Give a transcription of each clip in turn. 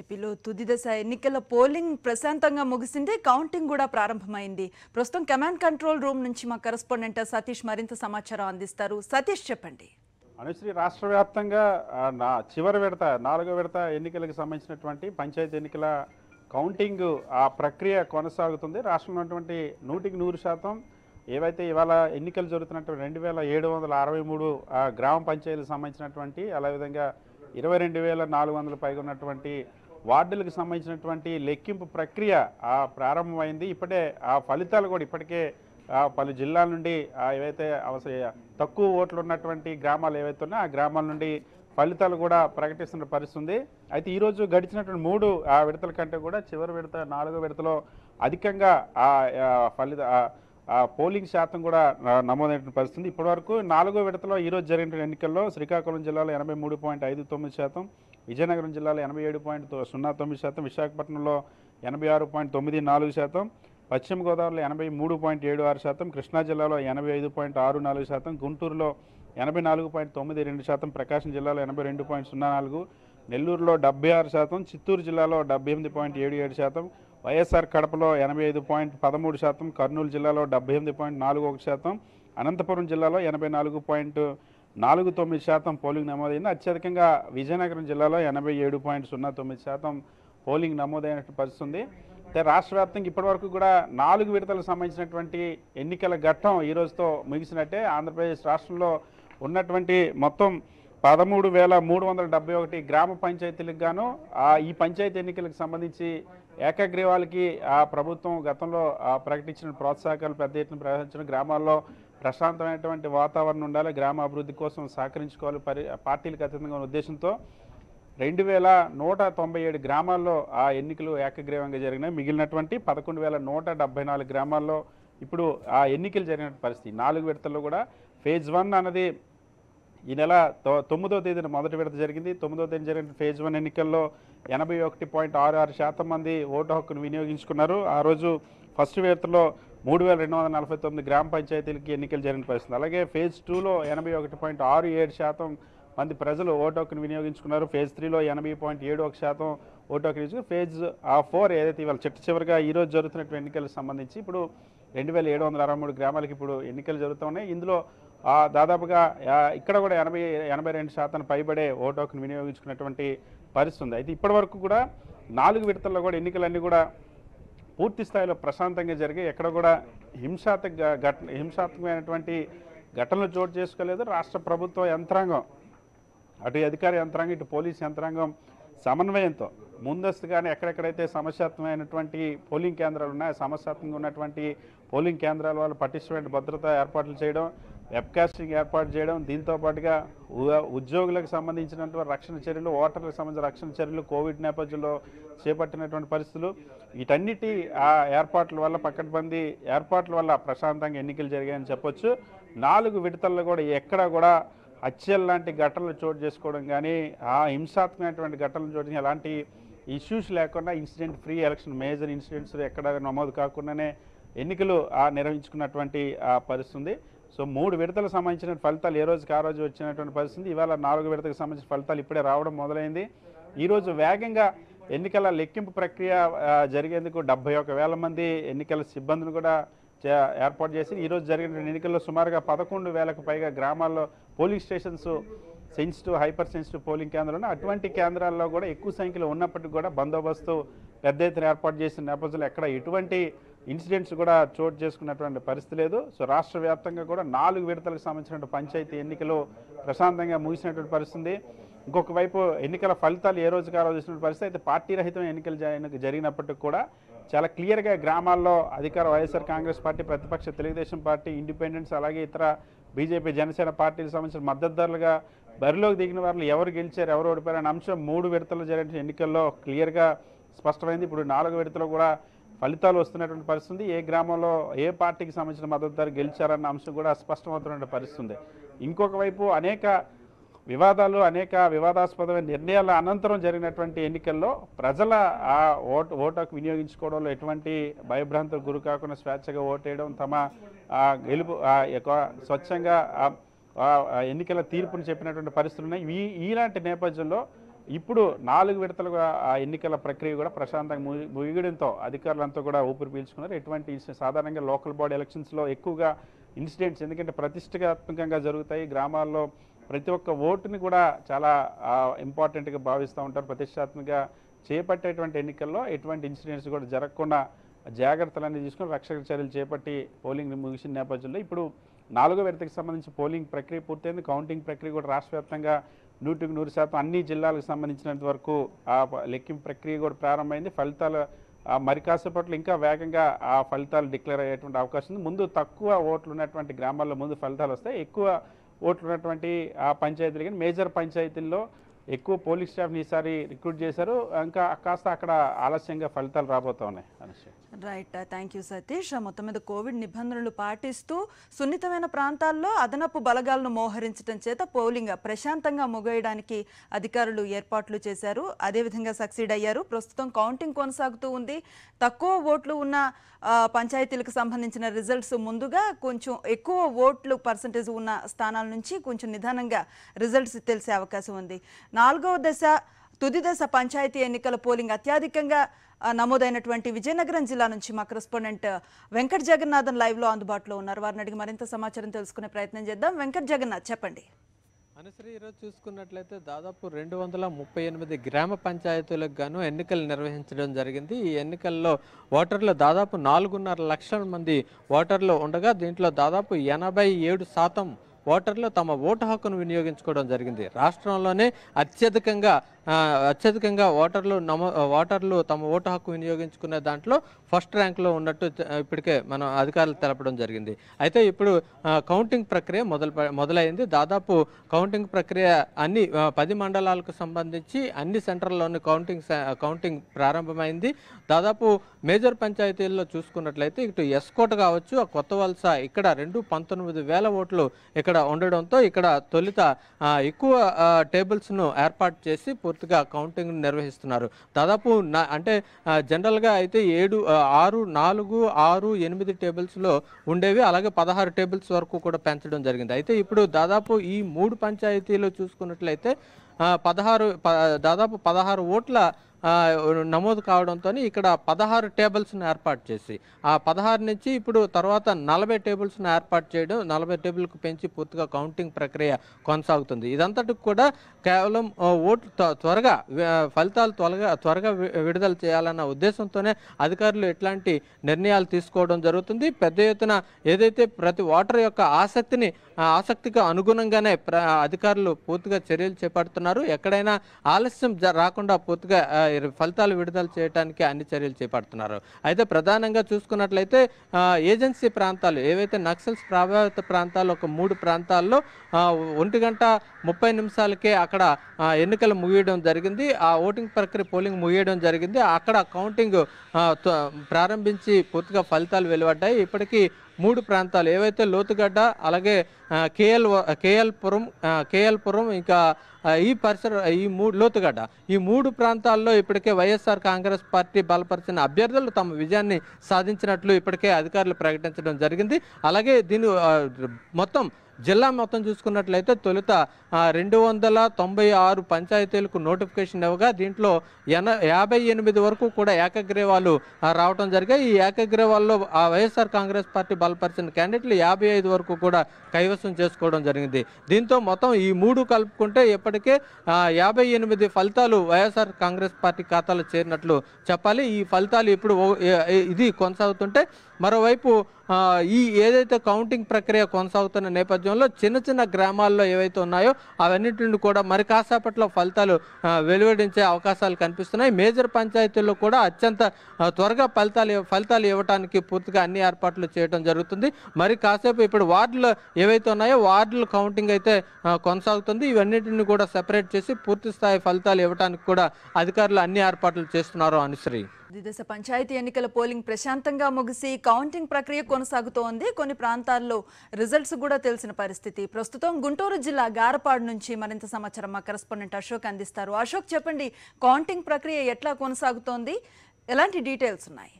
ఏపీలో తుది దశ ఎన్నికల పోలింగ్ ప్రశాంతంగా ముగిసింది కౌంటింగ్ కూడా ప్రారంభమైంది ప్రస్తుతం కమాండ్ కంట్రోల్ రూమ్ నుంచి మా కరస్పాండెంట్ సతీష్ మరింత సమాచారం అందిస్తారు సతీష్ చెప్పండి అనుశ్రీ రాష్ట్ర వ్యాప్తంగా నా చివరి విడత నాలుగో విడత ఎన్నికలకు సంబంధించినటువంటి పంచాయతీ ఎన్నికల కౌంటింగ్ ఆ ప్రక్రియ కొనసాగుతుంది రాష్ట్రంలో ఉన్నటువంటి నూటికి నూరు శాతం ఏవైతే ఇవాళ ఎన్నికలు జరుగుతున్నటువంటి రెండు వేల ఏడు వందల అరవై మూడు గ్రామ పంచాయతీలకు సంబంధించినటువంటి విధంగా ఇరవై రెండు వేల నాలుగు వందల పైగా ఉన్నటువంటి వార్డులకు సంబంధించినటువంటి లెక్కింపు ప్రక్రియ ప్రారంభమైంది ఇప్పటికే ఆ ఫలితాలు కూడా ఇప్పటికే పలు జిల్లాల నుండి ఏవైతే అవసర తక్కువ ఓట్లు ఉన్నటువంటి గ్రామాలు ఏవైతే ఉన్నాయో ఆ గ్రామాల నుండి ఫలితాలు కూడా ప్రకటిస్తున్న పరిస్థితుంది అయితే ఈరోజు గడిచినటువంటి మూడు ఆ విడతల కంటే కూడా చివరి విడత నాలుగో విడతలో అధికంగా ఆ ఫలిత పోలింగ్ శాతం కూడా నమోదైన పరిస్థితుంది ఇప్పటివరకు నాలుగో విడతలో ఈరోజు జరిగిన ఎన్నికల్లో శ్రీకాకుళం జిల్లాలో ఎనభై శాతం విజయనగరం జిల్లాలో ఎనభై ఏడు పాయింట్ సున్నా తొమ్మిది శాతం విశాఖపట్నంలో ఎనభై ఆరు పాయింట్ తొమ్మిది నాలుగు శాతం పశ్చిమ గోదావరిలో ఎనభై మూడు పాయింట్ ఏడు ఆరు శాతం కృష్ణా జిల్లాలో ఎనభై ఐదు పాయింట్ ఆరు నాలుగు శాతం గుంటూరులో ఎనభై నాలుగు పాయింట్ తొమ్మిది రెండు శాతం ప్రకాశం జిల్లాలో ఎనభై రెండు పాయింట్ సున్నా నాలుగు నెల్లూరులో డెబ్బై ఆరు శాతం చిత్తూరు జిల్లాలో డెబ్బై ఎనిమిది పాయింట్ ఏడు ఏడు శాతం వైఎస్ఆర్ కడపలో ఎనభై ఐదు పాయింట్ పదమూడు శాతం కర్నూలు జిల్లాలో డెబ్బై ఎనిమిది పాయింట్ నాలుగు ఒక శాతం అనంతపురం జిల్లాలో ఎనభై నాలుగు పాయింట్ నాలుగు తొమ్మిది శాతం పోలింగ్ నమోదైంది అత్యధికంగా విజయనగరం జిల్లాలో ఎనభై ఏడు పాయింట్ సున్నా తొమ్మిది శాతం పోలింగ్ నమోదైనట్టు పరిస్థితి ఉంది అయితే రాష్ట్ర వ్యాప్తంగా ఇప్పటివరకు కూడా నాలుగు విడతలకు సంబంధించినటువంటి ఎన్నికల ఘట్టం ఈరోజుతో ముగిసినట్టే ఆంధ్రప్రదేశ్ రాష్ట్రంలో ఉన్నటువంటి మొత్తం పదమూడు వేల మూడు వందల డెబ్బై ఒకటి గ్రామ పంచాయతీలకు గాను ఈ పంచాయతీ ఎన్నికలకు సంబంధించి ఏకగ్రీవాలకి ఆ ప్రభుత్వం గతంలో ప్రకటించిన ప్రోత్సాహకాలు పెద్ద ఎత్తున ప్రవేశించిన గ్రామాల్లో ప్రశాంతమైనటువంటి వాతావరణం ఉండాలి గ్రామ అభివృద్ధి కోసం సహకరించుకోవాలి పరి పార్టీలకు అతీతంగా ఉద్దేశంతో రెండు వేల నూట తొంభై ఏడు గ్రామాల్లో ఆ ఎన్నికలు ఏకగ్రీవంగా జరిగినాయి మిగిలినటువంటి పదకొండు వేల నూట డెబ్బై నాలుగు గ్రామాల్లో ఇప్పుడు ఆ ఎన్నికలు జరిగిన పరిస్థితి నాలుగు విడతల్లో కూడా ఫేజ్ వన్ అన్నది ఈ నెల తొమ్మిదో తేదీన మొదటి విడత జరిగింది తొమ్మిదో తేదీ జరిగిన ఫేజ్ వన్ ఎన్నికల్లో ఎనభై ఒకటి పాయింట్ ఆరు ఆరు శాతం మంది ఓటు హక్కును వినియోగించుకున్నారు ఆ రోజు ఫస్ట్ విడతలో మూడు వేల రెండు వందల నలభై తొమ్మిది గ్రామ పంచాయతీలకి ఎన్నికలు జరిగిన పరిస్థితి అలాగే ఫేజ్ టూలో ఎనభై ఒకటి పాయింట్ ఆరు ఏడు శాతం మంది ప్రజలు ఓటు వినియోగించుకున్నారు ఫేజ్ త్రీలో ఎనభై పాయింట్ ఏడు ఒక శాతం ఓటు హక్కును ఇచ్చుకుని ఫేజ్ ఆ ఫోర్ ఏదైతే ఇవాళ చిట్ట చివరిగా ఈరోజు జరుగుతున్నటువంటి ఎన్నికలకు సంబంధించి ఇప్పుడు రెండు వేల ఏడు వందల అరవై మూడు గ్రామాలకి ఇప్పుడు ఎన్నికలు జరుగుతున్నాయి ఇందులో దాదాపుగా ఇక్కడ కూడా ఎనభై ఎనభై రెండు శాతం పైబడే ఓటు వినియోగించుకున్నటువంటి పరిస్థితి ఉంది అయితే ఇప్పటివరకు కూడా నాలుగు విడతల్లో కూడా ఎన్నికలన్నీ కూడా పూర్తి స్థాయిలో ప్రశాంతంగా జరిగే ఎక్కడ కూడా హింసాత్మక ఘటన హింసాత్మకమైనటువంటి ఘటనలు చోటు చేసుకోలేదు రాష్ట్ర ప్రభుత్వ యంత్రాంగం అటు అధికార యంత్రాంగం ఇటు పోలీస్ యంత్రాంగం సమన్వయంతో ముందస్తుగానే ఎక్కడెక్కడైతే సమస్యాత్మైనటువంటి పోలింగ్ కేంద్రాలు ఉన్నాయో సమస్యాత్మకంగా ఉన్నటువంటి పోలింగ్ కేంద్రాల వాళ్ళు పటిష్టమైన భద్రత ఏర్పాట్లు చేయడం వెబ్కాస్టింగ్ ఏర్పాటు చేయడం దీంతో పాటుగా ఉద్యోగులకు సంబంధించినటువంటి రక్షణ చర్యలు ఓటర్లకు సంబంధించిన రక్షణ చర్యలు కోవిడ్ నేపథ్యంలో చేపట్టినటువంటి పరిస్థితులు వీటన్నిటి ఆ ఏర్పాట్ల వల్ల మంది ఏర్పాట్ల వల్ల ప్రశాంతంగా ఎన్నికలు జరిగాయని చెప్పొచ్చు నాలుగు విడతల్లో కూడా ఎక్కడా కూడా హత్యలు లాంటి ఘటనలు చోటు చేసుకోవడం కానీ ఆ హింసాత్మకమైనటువంటి ఘటనలు చోటు ఎలాంటి ఇష్యూస్ లేకుండా incident free election major incidents ఎక్కడ నమోదు కాకుండానే ఎన్నికలు ఆ నిర్వహించుకున్నటువంటి ఆ పరిస్థితుంది సో మూడు విడతలకు సంబంధించిన ఫలితాలు ఏ రోజుకి ఆ రోజు వచ్చినటువంటి పరిస్థితి ఇవాళ నాలుగు విడతకు సంబంధించిన ఫలితాలు ఇప్పుడే రావడం మొదలైంది ఈరోజు వేగంగా ఎన్నికల లెక్కింపు ప్రక్రియ జరిగేందుకు డెబ్బై ఒక వేల మంది ఎన్నికల సిబ్బందిని కూడా ఏర్పాటు చేసి ఈరోజు జరిగిన ఎన్నికల్లో సుమారుగా పదకొండు వేలకు పైగా గ్రామాల్లో polling stations sensitive hyper sensitive polling కేంద్రాలు అటువంటి కేంద్రాల్లో కూడా ఎక్కువ సంఖ్యలో ఉన్నప్పటికీ కూడా బందోబస్తు పెద్ద ఎత్తున ఏర్పాటు చేసిన నేపథ్యంలో ఎక్కడ ఎటువంటి ఇన్సిడెంట్స్ కూడా చోటు చేసుకున్నటువంటి పరిస్థితి లేదు సో రాష్ట్ర వ్యాప్తంగా కూడా నాలుగు విడతలకు సంబంధించినటువంటి పంచాయతీ ఎన్నికలు ప్రశాంతంగా ముగిసినటువంటి పరిస్థితి ఇంకొక వైపు ఎన్నికల ఫలితాలు ఏ రోజుకి ఆ రోజు పరిస్థితి అయితే పార్టీ రహితం ఎన్నికలు జరిగినప్పటికీ కూడా చాలా క్లియర్గా గ్రామాల్లో అధికార వైఎస్ఆర్ కాంగ్రెస్ పార్టీ ప్రతిపక్ష తెలుగుదేశం పార్టీ ఇండిపెండెన్స్ అలాగే ఇతర బీజేపీ జనసేన పార్టీలకు సంబంధించిన మద్దతుదారులుగా బరిలోకి దిగిన వాళ్ళు ఎవరు గెలిచారు ఎవరు ఓడిపోయారు అనే అంశం మూడు విడతలు జరిగిన ఎన్నికల్లో క్లియర్గా స్పష్టమైంది ఇప్పుడు నాలుగు విడతలు కూడా ఫలితాలు వస్తున్నటువంటి పరిస్థితి ఏ గ్రామంలో ఏ పార్టీకి సంబంధించిన మద్దతుదారు గెలిచారన్న అంశం కూడా స్పష్టమవుతున్న పరిస్థితి ఇంకొక వైపు అనేక వివాదాలు అనేక వివాదాస్పదమైన నిర్ణయాల అనంతరం జరిగినటువంటి ఎన్నికల్లో ప్రజల ఆ ఓటు ఓటుకు వినియోగించుకోవడంలో ఎటువంటి భయభ్రాంతులకు గురి కాకుండా స్వేచ్ఛగా ఓటేయడం తమ గెలుపు స్వచ్ఛంగా ఎన్నికల తీర్పును చెప్పినటువంటి పరిస్థితులు ఉన్నాయి ఈ ఇలాంటి నేపథ్యంలో ఇప్పుడు నాలుగు విడతలుగా ఆ ఎన్నికల ప్రక్రియ కూడా ప్రశాంతంగా ముగియడంతో అధికారులంతా కూడా ఊపిరి పీల్చుకున్నారు ఎటువంటి సాధారణంగా లోకల్ బాడీ ఎలక్షన్స్లో ఎక్కువగా ఇన్సిడెంట్స్ ఎందుకంటే ప్రతిష్టాత్మకంగా జరుగుతాయి గ్రామాల్లో ప్రతి ఒక్క ఓటుని కూడా చాలా ఇంపార్టెంట్గా భావిస్తూ ఉంటారు ప్రతిష్టాత్మకంగా చేపట్టేటువంటి ఎన్నికల్లో ఎటువంటి ఇన్సిడెంట్స్ కూడా జరగకుండా జాగ్రత్తలు అనేది తీసుకుని రక్షక చర్యలు చేపట్టి పోలింగ్ ముగిసిన నేపథ్యంలో ఇప్పుడు నాలుగో విడతకి సంబంధించి పోలింగ్ ప్రక్రియ పూర్తయింది కౌంటింగ్ ప్రక్రియ కూడా రాష్ట్ర వ్యాప్తంగా నూటికి నూరు శాతం అన్ని జిల్లాలకు సంబంధించినంత వరకు ఆ లెక్కింపు ప్రక్రియ కూడా ప్రారంభమైంది ఫలితాలు మరి కాసేపట్లో ఇంకా వేగంగా ఆ ఫలితాలు డిక్లేర్ అయ్యేటువంటి అవకాశం ఉంది ముందు తక్కువ ఓట్లు ఉన్నటువంటి గ్రామాల్లో ముందు ఫలితాలు వస్తాయి ఎక్కువ ఓట్లు ఉన్నటువంటి ఆ పంచాయతీలు కానీ మేజర్ పంచాయతీల్లో ఎక్కువ పోలీస్ స్టాఫ్ని ఈసారి రిక్రూట్ చేశారు ఇంకా కాస్త అక్కడ ఆలస్యంగా ఫలితాలు రాబోతా ఉన్నాయి రైట్ థ్యాంక్ యూ సతీష్ మొత్తం మీద కోవిడ్ నిబంధనలు పాటిస్తూ సున్నితమైన ప్రాంతాల్లో అదనపు బలగాలను మోహరించడం చేత పోలింగ్ ప్రశాంతంగా ముగయడానికి అధికారులు ఏర్పాట్లు చేశారు అదేవిధంగా సక్సీడ్ అయ్యారు ప్రస్తుతం కౌంటింగ్ కొనసాగుతూ ఉంది తక్కువ ఓట్లు ఉన్న పంచాయతీలకు సంబంధించిన రిజల్ట్స్ ముందుగా కొంచెం ఎక్కువ ఓట్లు పర్సంటేజ్ ఉన్న స్థానాల నుంచి కొంచెం నిదానంగా రిజల్ట్స్ తెలిసే అవకాశం ఉంది నాలుగవ దశ తుదిదశ పంచాయతీ ఎన్నికల పోలింగ్ అత్యధికంగా నమోదైనటువంటి విజయనగరం జిల్లా నుంచి మా కరెస్పాండెంట్ వెంకట్ జగన్నాథన్ లైవ్లో అందుబాటులో ఉన్నారు వారిని అడిగి మరింత సమాచారం తెలుసుకునే ప్రయత్నం చేద్దాం వెంకట్ జగన్నాథ్ చెప్పండి అనుసరి ఈరోజు చూసుకున్నట్లయితే దాదాపు రెండు వందల ముప్పై ఎనిమిది గ్రామ పంచాయతీలకు గాను ఎన్నికలు నిర్వహించడం జరిగింది ఈ ఎన్నికల్లో ఓటర్లు దాదాపు నాలుగున్నర లక్షల మంది ఓటర్లు ఉండగా దీంట్లో దాదాపు ఎనభై ఏడు శాతం ఓటర్లు తమ ఓటు హక్కును వినియోగించుకోవడం జరిగింది రాష్ట్రంలోనే అత్యధికంగా అత్యధికంగా ఓటర్లు నమో ఓటర్లు తమ ఓటు హక్కు వినియోగించుకునే దాంట్లో ఫస్ట్ ర్యాంక్లో ఉన్నట్టు ఇప్పటికే మనం అధికారులు తెలపడం జరిగింది అయితే ఇప్పుడు కౌంటింగ్ ప్రక్రియ మొదలు మొదలైంది దాదాపు కౌంటింగ్ ప్రక్రియ అన్ని పది మండలాలకు సంబంధించి అన్ని సెంటర్లోని కౌంటింగ్ కౌంటింగ్ ప్రారంభమైంది దాదాపు మేజర్ పంచాయతీల్లో చూసుకున్నట్లయితే ఇటు ఎస్కోట్ కావచ్చు కొత్త వలస ఇక్కడ రెండు పంతొమ్మిది వేల ఓట్లు ఇక్కడ ఇక్కడ ఉండడంతో ఇక్కడ తొలుత ఎక్కువ టేబుల్స్ను ఏర్పాటు చేసి పూర్తిగా కౌంటింగ్ నిర్వహిస్తున్నారు దాదాపు అంటే జనరల్గా అయితే ఏడు ఆరు నాలుగు ఆరు ఎనిమిది టేబుల్స్లో ఉండేవి అలాగే పదహారు టేబుల్స్ వరకు కూడా పెంచడం జరిగింది అయితే ఇప్పుడు దాదాపు ఈ మూడు పంచాయతీలు చూసుకున్నట్లయితే పదహారు దాదాపు పదహారు ఓట్ల నమోదు కావడంతో ఇక్కడ పదహారు టేబుల్స్ను ఏర్పాటు చేసి ఆ పదహారు నుంచి ఇప్పుడు తర్వాత నలభై టేబుల్స్ను ఏర్పాటు చేయడం నలభై టేబుల్కు పెంచి పూర్తిగా కౌంటింగ్ ప్రక్రియ కొనసాగుతుంది ఇదంతటికి కూడా కేవలం ఓట్లు త్వరగా ఫలితాలు త్వరగా త్వరగా విడుదల చేయాలన్న ఉద్దేశంతోనే అధికారులు ఎట్లాంటి నిర్ణయాలు తీసుకోవడం జరుగుతుంది పెద్ద ఎత్తున ఏదైతే ప్రతి ఓటర్ యొక్క ఆసక్తిని ఆసక్తికి అనుగుణంగానే అధికారులు పూర్తిగా చర్యలు చేపడుతున్నారు ఎక్కడైనా ఆలస్యం రాకుండా పూర్తిగా ఫలితాలు విడుదల చేయడానికి అన్ని చర్యలు చేపడుతున్నారు అయితే ప్రధానంగా చూసుకున్నట్లయితే ఏజెన్సీ ప్రాంతాలు ఏవైతే నక్సల్స్ ప్రభావిత ప్రాంతాలు ఒక మూడు ప్రాంతాల్లో ఒంటి గంట ముప్పై నిమిషాలకే అక్కడ ఎన్నికలు ముగియడం జరిగింది ఆ ఓటింగ్ ప్రక్రియ పోలింగ్ ముగియడం జరిగింది అక్కడ కౌంటింగ్ ప్రారంభించి పూర్తిగా ఫలితాలు వెలువడ్డాయి ఇప్పటికీ మూడు ప్రాంతాలు ఏవైతే లోతుగడ్డ అలాగే కేఎల్ కేఎల్పురం కేఎల్పురం ఇంకా ఈ పరిసర ఈ మూడు లోతుగడ్డ ఈ మూడు ప్రాంతాల్లో ఇప్పటికే వైఎస్ఆర్ కాంగ్రెస్ పార్టీ బలపరిచిన అభ్యర్థులు తమ విజయాన్ని సాధించినట్లు ఇప్పటికే అధికారులు ప్రకటించడం జరిగింది అలాగే దీని మొత్తం జిల్లా మొత్తం చూసుకున్నట్లయితే తొలుత రెండు వందల తొంభై ఆరు పంచాయతీలకు నోటిఫికేషన్ ఇవ్వగా దీంట్లో ఎన యాభై ఎనిమిది వరకు కూడా ఏకగ్రీవాలు రావడం జరిగా ఈ ఏకగ్రీవాల్లో ఆ వైఎస్ఆర్ కాంగ్రెస్ పార్టీ బలపరిచిన క్యాండిడేట్లు యాభై ఐదు వరకు కూడా కైవసం చేసుకోవడం జరిగింది దీంతో మొత్తం ఈ మూడు కలుపుకుంటే ఇప్పటికే యాభై ఎనిమిది ఫలితాలు వైఎస్ఆర్ కాంగ్రెస్ పార్టీ ఖాతాలో చేరినట్లు చెప్పాలి ఈ ఫలితాలు ఇప్పుడు ఇది కొనసాగుతుంటే మరోవైపు ఈ ఏదైతే కౌంటింగ్ ప్రక్రియ కొనసాగుతున్న నేపథ్యంలో చిన్న చిన్న గ్రామాల్లో ఏవైతే ఉన్నాయో అవన్నింటిని కూడా మరి కాసేపట్లో ఫలితాలు వెలువడించే అవకాశాలు కనిపిస్తున్నాయి మేజర్ పంచాయతీల్లో కూడా అత్యంత త్వరగా ఫలితాలు ఫలితాలు ఇవ్వడానికి పూర్తిగా అన్ని ఏర్పాట్లు చేయడం జరుగుతుంది మరి కాసేపు ఇప్పుడు వార్డులు ఏవైతే ఉన్నాయో వార్డుల కౌంటింగ్ అయితే కొనసాగుతుంది ఇవన్నింటిని కూడా సెపరేట్ చేసి పూర్తి స్థాయి ఫలితాలు ఇవ్వడానికి కూడా అధికారులు అన్ని ఏర్పాట్లు చేస్తున్నారు అనుశ్రీ దశ పంచాయతీ ఎన్నికల పోలింగ్ ప్రశాంతంగా ముగిసి కౌంటింగ్ ప్రక్రియ కొనసాగుతోంది కొన్ని ప్రాంతాల్లో రిజల్ట్స్ కూడా తెలిసిన పరిస్థితి ప్రస్తుతం గుంటూరు జిల్లా గారపాడు నుంచి మరింత సమాచారం మా కరెస్పాండెంట్ అశోక్ అందిస్తారు అశోక్ చెప్పండి కౌంటింగ్ ప్రక్రియ ఎట్లా కొనసాగుతోంది ఎలాంటి డీటెయిల్స్ ఉన్నాయి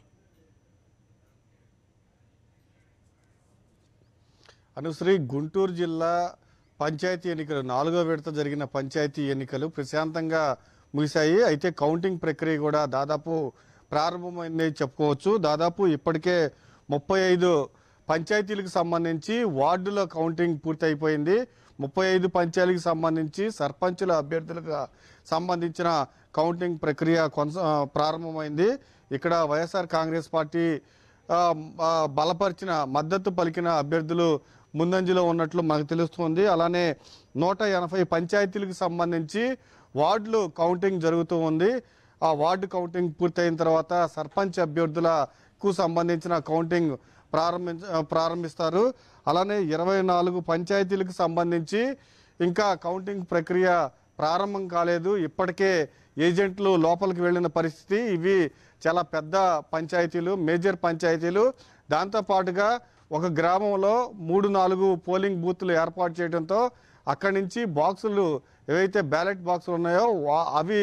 అనుశ్రీ గుంటూరు జిల్లా పంచాయతీ ఎన్నికలు నాలుగో విడత జరిగిన పంచాయతీ ఎన్నికలు ప్రశాంతంగా ముగిశాయి అయితే కౌంటింగ్ ప్రక్రియ కూడా దాదాపు ప్రారంభమైంది చెప్పుకోవచ్చు దాదాపు ఇప్పటికే ముప్పై ఐదు పంచాయతీలకు సంబంధించి వార్డుల కౌంటింగ్ పూర్తయిపోయింది ముప్పై ఐదు పంచాయతీలకు సంబంధించి సర్పంచుల అభ్యర్థులకు సంబంధించిన కౌంటింగ్ ప్రక్రియ కొనస ప్రారంభమైంది ఇక్కడ వైఎస్ఆర్ కాంగ్రెస్ పార్టీ బలపరిచిన మద్దతు పలికిన అభ్యర్థులు ముందంజలో ఉన్నట్లు మనకు తెలుస్తుంది అలానే నూట ఎనభై పంచాయతీలకు సంబంధించి వార్డులు కౌంటింగ్ జరుగుతూ ఉంది ఆ వార్డు కౌంటింగ్ పూర్తయిన తర్వాత సర్పంచ్ అభ్యర్థులకు సంబంధించిన కౌంటింగ్ ప్రారంభించ ప్రారంభిస్తారు అలానే ఇరవై నాలుగు పంచాయతీలకు సంబంధించి ఇంకా కౌంటింగ్ ప్రక్రియ ప్రారంభం కాలేదు ఇప్పటికే ఏజెంట్లు లోపలికి వెళ్ళిన పరిస్థితి ఇవి చాలా పెద్ద పంచాయతీలు మేజర్ పంచాయతీలు దాంతోపాటుగా ఒక గ్రామంలో మూడు నాలుగు పోలింగ్ బూత్లు ఏర్పాటు చేయడంతో అక్కడి నుంచి బాక్సులు ఏవైతే బ్యాలెట్ బాక్సులు ఉన్నాయో అవి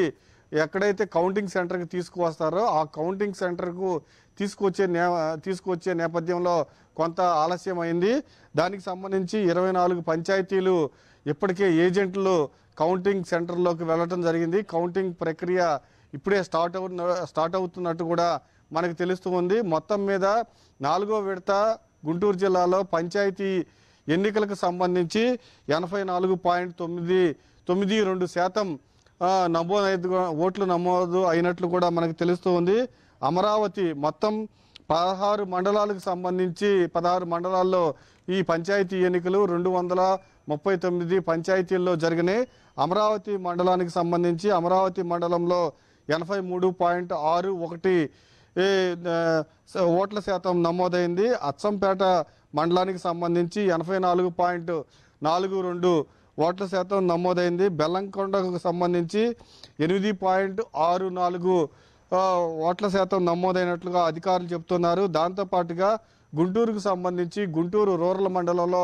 ఎక్కడైతే కౌంటింగ్ సెంటర్కి తీసుకువస్తారో ఆ కౌంటింగ్ సెంటర్కు తీసుకొచ్చే నే తీసుకొచ్చే నేపథ్యంలో కొంత ఆలస్యం అయింది దానికి సంబంధించి ఇరవై నాలుగు పంచాయతీలు ఇప్పటికే ఏజెంట్లు కౌంటింగ్ సెంటర్లోకి వెళ్ళటం జరిగింది కౌంటింగ్ ప్రక్రియ ఇప్పుడే స్టార్ట్ అవు స్టార్ట్ అవుతున్నట్టు కూడా మనకు తెలుస్తూ ఉంది మొత్తం మీద నాలుగో విడత గుంటూరు జిల్లాలో పంచాయతీ ఎన్నికలకు సంబంధించి ఎనభై నాలుగు పాయింట్ తొమ్మిది తొమ్మిది రెండు శాతం నమోదు ఓట్లు నమోదు అయినట్లు కూడా మనకు తెలుస్తుంది అమరావతి మొత్తం పదహారు మండలాలకు సంబంధించి పదహారు మండలాల్లో ఈ పంచాయతీ ఎన్నికలు రెండు వందల ముప్పై తొమ్మిది పంచాయతీల్లో జరిగినాయి అమరావతి మండలానికి సంబంధించి అమరావతి మండలంలో ఎనభై మూడు పాయింట్ ఆరు ఒకటి ఓట్ల శాతం నమోదైంది అచ్చంపేట మండలానికి సంబంధించి ఎనభై నాలుగు పాయింట్ నాలుగు రెండు ఓట్ల శాతం నమోదైంది బెల్లంకొండకు సంబంధించి ఎనిమిది పాయింట్ ఆరు నాలుగు ఓట్ల శాతం నమోదైనట్లుగా అధికారులు చెబుతున్నారు దాంతోపాటుగా గుంటూరుకు సంబంధించి గుంటూరు రూరల్ మండలంలో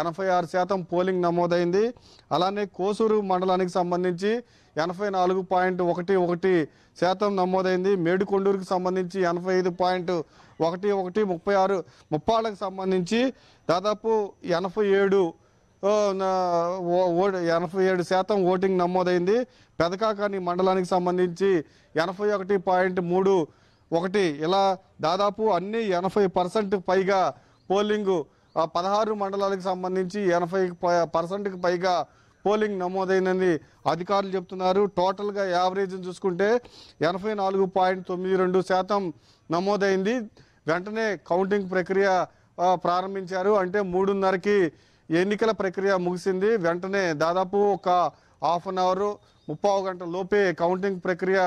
ఎనభై ఆరు శాతం పోలింగ్ నమోదైంది అలానే కోసూరు మండలానికి సంబంధించి ఎనభై నాలుగు పాయింట్ ఒకటి ఒకటి శాతం నమోదైంది మేడుకొండూరుకు సంబంధించి ఎనభై ఐదు పాయింట్ ఒకటి ఒకటి ముప్పై ఆరు ముప్పాళ్ళకు సంబంధించి దాదాపు ఎనభై ఏడు ఎనభై ఏడు శాతం ఓటింగ్ నమోదైంది పెదకాకాని మండలానికి సంబంధించి ఎనభై ఒకటి పాయింట్ మూడు ఒకటి ఇలా దాదాపు అన్ని ఎనభై పర్సెంట్ పైగా పోలింగ్ పదహారు మండలాలకు సంబంధించి ఎనభై పర్సెంట్కి పైగా పోలింగ్ నమోదైందని అధికారులు చెప్తున్నారు టోటల్గా యావరేజ్ని చూసుకుంటే ఎనభై నాలుగు పాయింట్ తొమ్మిది రెండు శాతం నమోదైంది వెంటనే కౌంటింగ్ ప్రక్రియ ప్రారంభించారు అంటే మూడున్నరకి ఎన్నికల ప్రక్రియ ముగిసింది వెంటనే దాదాపు ఒక హాఫ్ అన్ అవర్ ముప్పావు గంటల లోపే కౌంటింగ్ ప్రక్రియ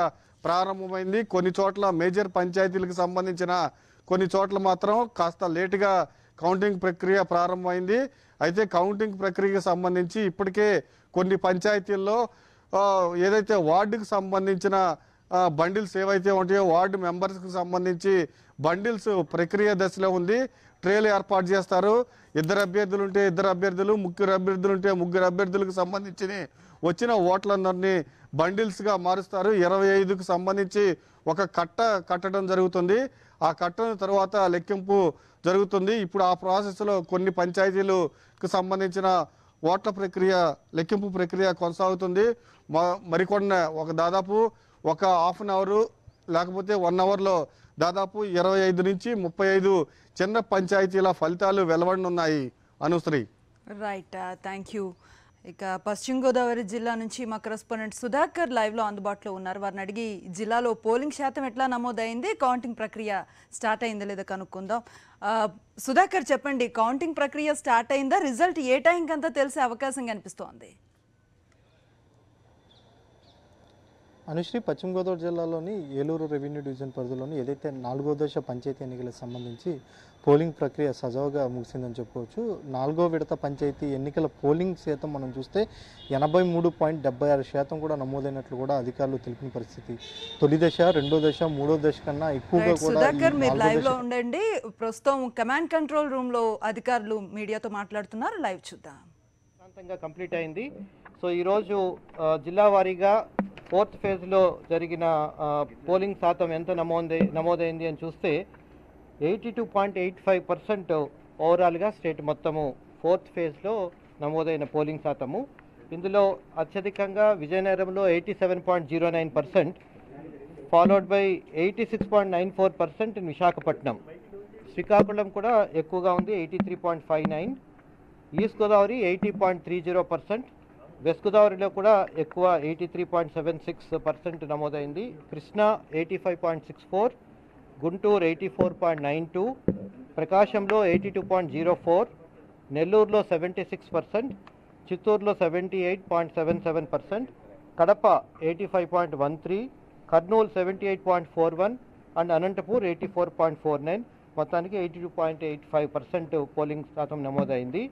ప్రారంభమైంది కొన్ని చోట్ల మేజర్ పంచాయతీలకు సంబంధించిన కొన్ని చోట్ల మాత్రం కాస్త లేటుగా కౌంటింగ్ ప్రక్రియ ప్రారంభమైంది అయితే కౌంటింగ్ ప్రక్రియకు సంబంధించి ఇప్పటికే కొన్ని పంచాయతీల్లో ఏదైతే వార్డుకు సంబంధించిన బండిల్స్ ఏవైతే ఉంటాయో వార్డు మెంబర్స్కి సంబంధించి బండిల్స్ ప్రక్రియ దశలో ఉంది ట్రేలు ఏర్పాటు చేస్తారు ఇద్దరు అభ్యర్థులు ఉంటే ఇద్దరు అభ్యర్థులు ముగ్గురు అభ్యర్థులు ఉంటే ముగ్గురు అభ్యర్థులకు సంబంధించిన వచ్చిన ఓట్లందరినీ బండిల్స్గా మారుస్తారు ఇరవై ఐదుకు సంబంధించి ఒక కట్ట కట్టడం జరుగుతుంది ఆ కట్ట తర్వాత లెక్కింపు జరుగుతుంది ఇప్పుడు ఆ ప్రాసెస్లో కొన్ని పంచాయతీలకు సంబంధించిన ఓట్ల ప్రక్రియ లెక్కింపు ప్రక్రియ కొనసాగుతుంది మరికొన్న ఒక దాదాపు ఒక హాఫ్ అన్ అవరు లేకపోతే వన్ అవర్లో దాదాపు ఇరవై ఐదు నుంచి ముప్పై ఐదు చిన్న పంచాయతీల ఫలితాలు వెలువడనున్నాయి అనుశ్రీ రైట్ థ్యాంక్ యూ ఇక పశ్చిమ గోదావరి జిల్లా నుంచి మా కరస్పాండెంట్ సుధాకర్ లైవ్లో అందుబాటులో ఉన్నారు వారిని అడిగి జిల్లాలో పోలింగ్ శాతం ఎట్లా నమోదైంది కౌంటింగ్ ప్రక్రియ స్టార్ట్ అయిందా లేదా కనుక్కుందాం సుధాకర్ చెప్పండి కౌంటింగ్ ప్రక్రియ స్టార్ట్ అయిందా రిజల్ట్ ఏ టైంకి అంతా తెలిసే అవకాశం కనిపిస్తోంది అనుశ్రీ పశ్చిమ గోదావరి జిల్లాలోని ఏలూరు రెవెన్యూ డివిజన్ పరిధిలోని ఏదైతే నాలుగో దశ పంచాయతీ ఎన్నికలకు సంబంధించి పోలింగ్ ప్రక్రియ సజావుగా ముగిసిందని చెప్పుకోవచ్చు నాలుగో విడత పంచాయతీ ఎన్నికల పోలింగ్ శాతం మనం చూస్తే ఎనభై మూడు పాయింట్ డెబ్బై ఆరు శాతం కూడా నమోదైనట్లు కూడా అధికారులు తెలిపిన పరిస్థితి తొలి దశ రెండో దశ మూడో దశ కన్నా ఎక్కువగా కూడా ఉండండి ప్రస్తుతం కమాండ్ కంట్రోల్ రూమ్ లో అధికారులు మీడియాతో మాట్లాడుతున్నారు లైవ్ చూద్దాం కంప్లీట్ అయింది సో ఈరోజు జిల్లా వారీగా ఫోర్త్ ఫేజ్లో జరిగిన పోలింగ్ శాతం ఎంత నమోదై నమోదైంది అని చూస్తే eighty two point eight five percent ఓవరాల్గా స్టేట్ మొత్తము ఫోర్త్ ఫేజ్లో నమోదైన పోలింగ్ శాతము ఇందులో అత్యధికంగా విజయనగరంలో eighty seven point zero nine percent followed by eighty six point nine four percent Visakhapatnam Srikakulam కూడా ఎక్కువగా ఉంది eighty three point five nine east Godavari eighty point three zero percent గోదావరిలో కూడా ఎక్కువ eighty three point seven six percent నమోదైంది Krishna eighty five point six four Guntur eighty four point nine two ప్రకాశంలో eighty two point zero four నెల్లూరులో seventy six percent చిత్తూరులో seventy eight point seven seven percent Kadapa eighty five point one three Kurnool seventy eight point four one and Anantapur eighty four point four nine మొత్తానికి eighty two point eight five percent polling శాతం నమోదైంది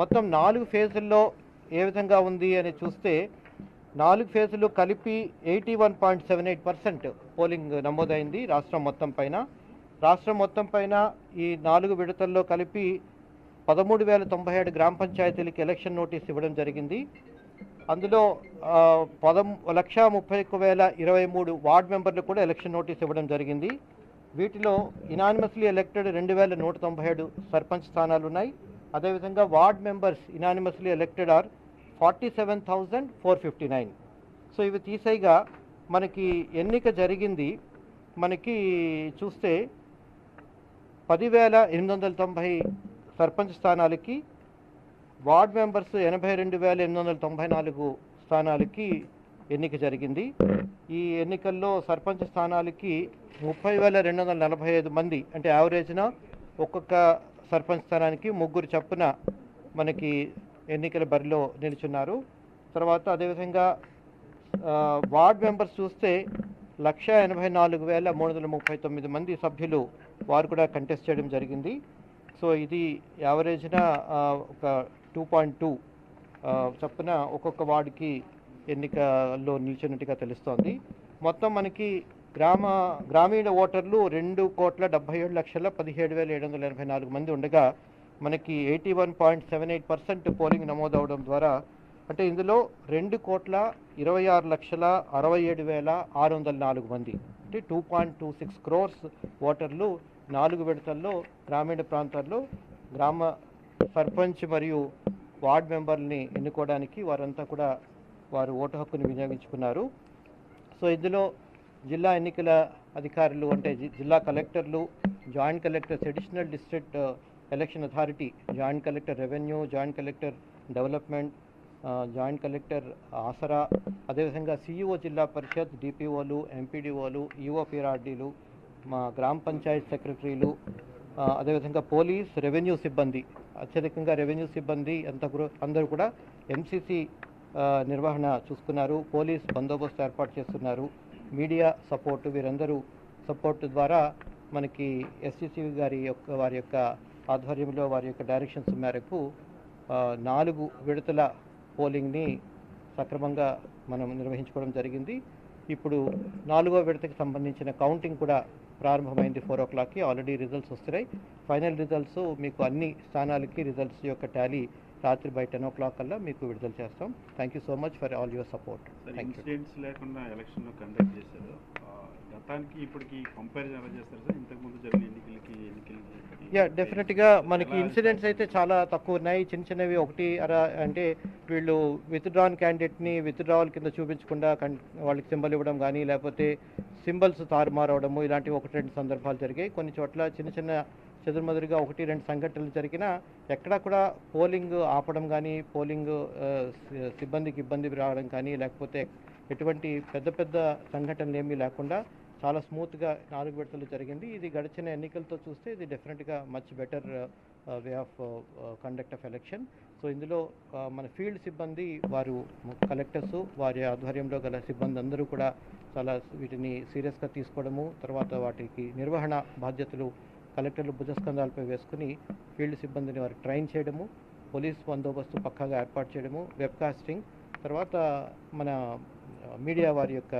మొత్తం నాలుగు ఫేజుల్లో ఏ విధంగా ఉంది అని చూస్తే నాలుగు ఫేజులు కలిపి eighty one point seven eight percent polling నమోదైంది రాష్ట్రం మొత్తం పైన రాష్ట్రం మొత్తం పైన ఈ నాలుగు విడతల్లో కలిపి పదమూడు వేల తొంభై ఏడు గ్రామ పంచాయతీలకు ఎలక్షన్ నోటీస్ ఇవ్వడం జరిగింది అందులో పదం లక్ష ముప్పై ఒక్క వేల ఇరవై మూడు వార్డ్ మెంబర్లు కూడా ఎలక్షన్ నోటీస్ ఇవ్వడం జరిగింది వీటిలో ఇనానిమస్లీ ఎలక్టెడ్ రెండు వేల నూట తొంభై ఏడు సర్పంచ్ స్థానాలు ఉన్నాయి అదేవిధంగా ward members unanimously elected are forty seven thousand four fifty nine so ఇవి తీసేయగా మనకి ఎన్నిక జరిగింది మనకి చూస్తే పదివేల ఎనిమిది వందల తొంభై సర్పంచ్ స్థానాలకి వార్డ్ మెంబర్స్ ఎనభై రెండు వేల ఎనిమిది వందల తొంభై నాలుగు స్థానాలకి ఎన్నిక జరిగింది ఈ ఎన్నికల్లో సర్పంచ్ స్థానాలకి ముప్పై వేల రెండు వందల నలభై ఐదు మంది అంటే యావరేజ్న ఒక్కొక్క సర్పంచ్ స్థానానికి ముగ్గురు చప్పున మనకి ఎన్నికల బరిలో నిలుచున్నారు తర్వాత అదేవిధంగా వార్డ్ మెంబర్స్ చూస్తే లక్ష ఎనభై నాలుగు వేల మూడు వందల ముప్పై తొమ్మిది మంది సభ్యులు వారు కూడా కంటెస్ట్ చేయడం జరిగింది సో ఇది యావరేజ్న ఒక టూ పాయింట్ టూ చొప్పున ఒక్కొక్క వార్డుకి ఎన్నికల్లో నిలిచినట్టుగా తెలుస్తోంది మొత్తం మనకి గ్రామ గ్రామీణ ఓటర్లు రెండు కోట్ల డెబ్బై ఏడు లక్షల పదిహేడు వేల ఏడు వందల ఎనభై నాలుగు మంది ఉండగా మనకి eighty one point seven eight percent polling నమోదవడం ద్వారా అంటే ఇందులో రెండు కోట్ల ఇరవై ఆరు లక్షల అరవై ఏడు వేల ఆరు వందల నాలుగు మంది అంటే two point two six crores ఓటర్లు నాలుగు విడతల్లో గ్రామీణ ప్రాంతాల్లో గ్రామ సర్పంచ్ మరియు వార్డ్ మెంబర్ని ఎన్నుకోవడానికి వారంతా కూడా వారు ఓటు హక్కును వినియోగించుకున్నారు సో ఇందులో జిల్లా ఎన్నికల అధికారులు అంటే జిల్లా కలెక్టర్లు joint collectors additional district election authority joint collector revenue joint collector development joint collector Asara అదేవిధంగా సిఇఓ జిల్లా పరిషత్ డిపిఓలు ఎంపీడీఓలు ఈఓపీఆర్డీలు మా గ్రామ పంచాయత్ సెక్రటరీలు అదేవిధంగా పోలీస్ రెవెన్యూ సిబ్బంది అత్యధికంగా రెవెన్యూ సిబ్బంది అంత అందరూ కూడా ఎంసీసీ నిర్వహణ చూసుకున్నారు పోలీస్ బందోబస్తు ఏర్పాటు చేస్తున్నారు మీడియా సపోర్టు వీరందరూ సపోర్టు ద్వారా మనకి ఎస్సీసీ గారి యొక్క వారి యొక్క ఆధ్వర్యంలో వారి యొక్క డైరెక్షన్స్ మేరకు నాలుగు విడతల పోలింగ్ని సక్రమంగా మనం నిర్వహించుకోవడం జరిగింది ఇప్పుడు నాలుగో విడతకి సంబంధించిన కౌంటింగ్ కూడా ప్రారంభమైంది ఫోర్ ఓ క్లాక్కి ఆల్రెడీ రిజల్ట్స్ వస్తున్నాయి ఫైనల్ రిజల్ట్స్ మీకు అన్ని స్థానాలకి రిజల్ట్స్ యొక్క టాలీ రాత్రి బై టెన్ ఓ క్లాక్ కల్లా మీకు విడుదల చేస్తాం thank you so much for all your support thank you లేకుండా ఎలక్షన్ కండక్ట్ చేశారు గతానికి ఇప్పటికి కంపారిజన్ ఎలా చేస్తారు సార్ ఇంతకు ముందు జరిగిన ఎన్నికలకి ఎన్నికలకి యా డెఫినెట్గా మనకి ఇన్సిడెంట్స్ అయితే చాలా తక్కువ ఉన్నాయి చిన్న చిన్నవి ఒకటి అరా అంటే వీళ్ళు విత్డ్రాన్ క్యాండిడేట్ని విత్డ్రావల్ కింద చూపించకుండా వాళ్ళకి సింబల్ ఇవ్వడం కానీ లేకపోతే సింబల్స్ తారుమారవడము ఇలాంటివి ఒకటి రెండు సందర్భాలు జరిగాయి కొన్ని చోట్ల చిన్న చిన్న చెదురుమదురుగా ఒకటి రెండు సంఘటనలు జరిగినా ఎక్కడా కూడా పోలింగ్ ఆపడం కానీ పోలింగ్ సిబ్బందికి ఇబ్బంది రావడం కానీ లేకపోతే ఎటువంటి పెద్ద పెద్ద సంఘటనలు ఏమీ లేకుండా చాలా స్మూత్గా నాలుగు విడతలు జరిగింది ఇది గడిచిన ఎన్నికలతో చూస్తే ఇది డెఫినెట్గా much better uh, uh, way of uh, conduct of election so ఇందులో మన ఫీల్డ్ సిబ్బంది వారు కలెక్టర్స్ వారి ఆధ్వర్యంలో గల సిబ్బంది అందరూ కూడా చాలా వీటిని సీరియస్గా తీసుకోవడము తర్వాత వాటికి నిర్వహణ బాధ్యతలు కలెక్టర్లు భుజస్కంధాలపై వేసుకుని ఫీల్డ్ సిబ్బందిని వారు ట్రైన్ చేయడము పోలీస్ బందోబస్తు పక్కాగా ఏర్పాటు చేయడము వెబ్కాస్టింగ్ తర్వాత మన మీడియా వారి యొక్క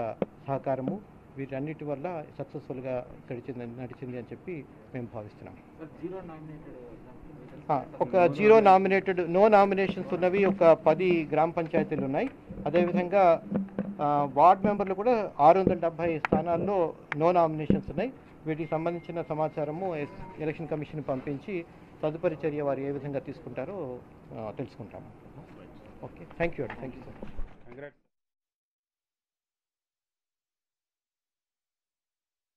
సహకారము వీటన్నిటి వల్ల సక్సెస్ఫుల్గా గడిచింది నడిచింది అని చెప్పి మేము భావిస్తున్నాం ఒక జీరో నామినేటెడ్ నో నామినేషన్స్ ఉన్నవి ఒక పది గ్రామ పంచాయతీలు ఉన్నాయి అదేవిధంగా వార్డ్ మెంబర్లు కూడా ఆరు వందల డెబ్బై స్థానాల్లో నో నామినేషన్స్ ఉన్నాయి వీటికి సంబంధించిన సమాచారము ఎలక్షన్ కమిషన్ పంపించి తదుపరి చర్య వారు ఏ విధంగా తీసుకుంటారో తెలుసుకుంటాము ఓకే థ్యాంక్ యూ అండి థ్యాంక్ యూ సార్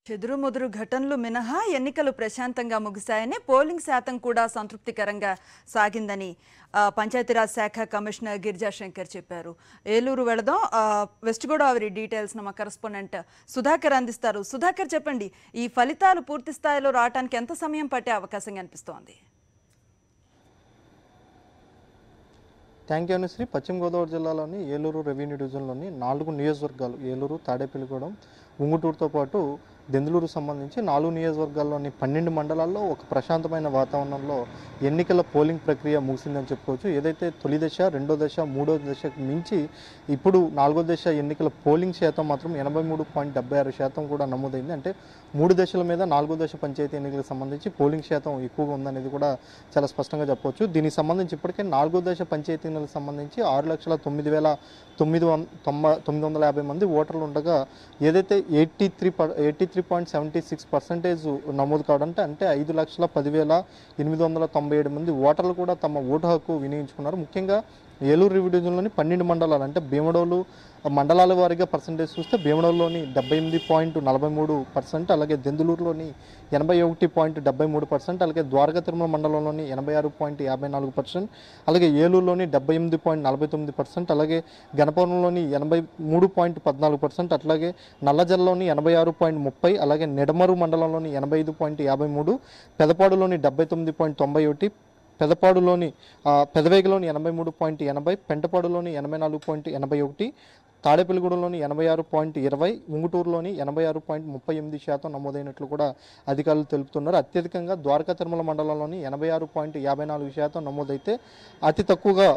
చెదురుముదురు ఘటనలు మినహా ఎన్నికలు ప్రశాంతంగా ముగిశాయని పోలింగ్ శాతం కూడా సంతృప్తికరంగా సాగిందని పంచాయతీరాజ్ శాఖ కమిషనర్ గిరిజాశంకర్ చెప్పారు ఏలూరు వెళదాం వెస్ట్ గోదావరి డీటెయిల్స్ మా కరస్పాండెంట్ సుధాకర్ అందిస్తారు సుధాకర్ చెప్పండి ఈ ఫలితాలు పూర్తి స్థాయిలో రావడానికి ఎంత సమయం పట్టే అవకాశం కనిపిస్తోంది థ్యాంక్ యూ అనుశ్రీ పశ్చిమ గోదావరి జిల్లాలోని ఏలూరు రెవెన్యూ డివిజన్లోని నాలుగు నియోజకవర్గాలు ఏలూరు తాడేపల్లిగూడెం ఉంగుటూరుతో పాటు దెందులూరు సంబంధించి నాలుగు నియోజకవర్గాల్లోని పన్నెండు మండలాల్లో ఒక ప్రశాంతమైన వాతావరణంలో ఎన్నికల పోలింగ్ ప్రక్రియ ముగిసిందని చెప్పుకోవచ్చు ఏదైతే తొలి దశ రెండో దశ మూడో దశకు మించి ఇప్పుడు నాలుగో దశ ఎన్నికల పోలింగ్ శాతం మాత్రం ఎనభై మూడు పాయింట్ డెబ్బై ఆరు శాతం కూడా నమోదైంది అంటే మూడు దశల మీద నాలుగో దశ పంచాయతీ ఎన్నికలకు సంబంధించి పోలింగ్ శాతం ఎక్కువగా ఉందనేది కూడా చాలా స్పష్టంగా చెప్పవచ్చు దీనికి సంబంధించి ఇప్పటికే నాలుగో దశ పంచాయతీ ఎన్నికలకు సంబంధించి ఆరు లక్షల తొమ్మిది వేల తొమ్మిది వంద తొమ్మిది వందల యాభై మంది ఓటర్లు ఉండగా ఏదైతే eighty three eighty three point seventy six percentage నమోదు కావడంటే అంటే ఐదు లక్షల పదివేల ఎనిమిది వందల తొంభై ఏడు మంది ఓటర్లు కూడా తమ ఓటు హక్కు వినియోగించుకున్నారు ముఖ్యంగా ఏలూరు డివిజన్లోని పన్నెండు మండలాలు అంటే భీమడోలు మండలాల వారీగా పర్సంటేజ్ చూస్తే భీమడోలోని డెబ్బై ఎనిమిది పాయింట్ నలభై మూడు పర్సెంట్ అలాగే దెందులూరులోని ఎనభై ఒకటి పాయింట్ డెబ్బై మూడు పర్సెంట్ అలాగే ద్వారకా తిరుమల మండలంలోని ఎనభై ఆరు పాయింట్ యాభై నాలుగు పర్సెంట్ అలాగే ఏలూరులోని డెబ్బై ఎనిమిది పాయింట్ నలభై తొమ్మిది పర్సెంట్ అలాగే గణపురంలోని ఎనభై మూడు పాయింట్ పద్నాలుగు పర్సెంట్ అట్లాగే నల్లజల్లోని ఎనభై ఆరు పాయింట్ ముప్పై అలాగే నిడమరు మండలంలోని ఎనభై ఐదు పాయింట్ యాభై మూడు పెదపాడులోని డెబ్బై తొమ్మిది పాయింట్ తొంభై ఒకటి పెదపాడులోని పెదవేగలోని ఎనభై మూడు పాయింట్ ఎనభై పెంటపాడులోని ఎనభై నాలుగు పాయింట్ ఎనభై ఒకటి తాడేపల్లిగూడలోని ఎనభై ఆరు పాయింట్ ఇరవై ఉంగుటూరులోని ఎనభై ఆరు పాయింట్ ముప్పై ఎనిమిది శాతం నమోదైనట్లు కూడా అధికారులు తెలుపుతున్నారు అత్యధికంగా ద్వారకా తిరుమల మండలంలోని ఎనభై ఆరు పాయింట్ యాభై నాలుగు శాతం నమోదైతే అతి తక్కువగా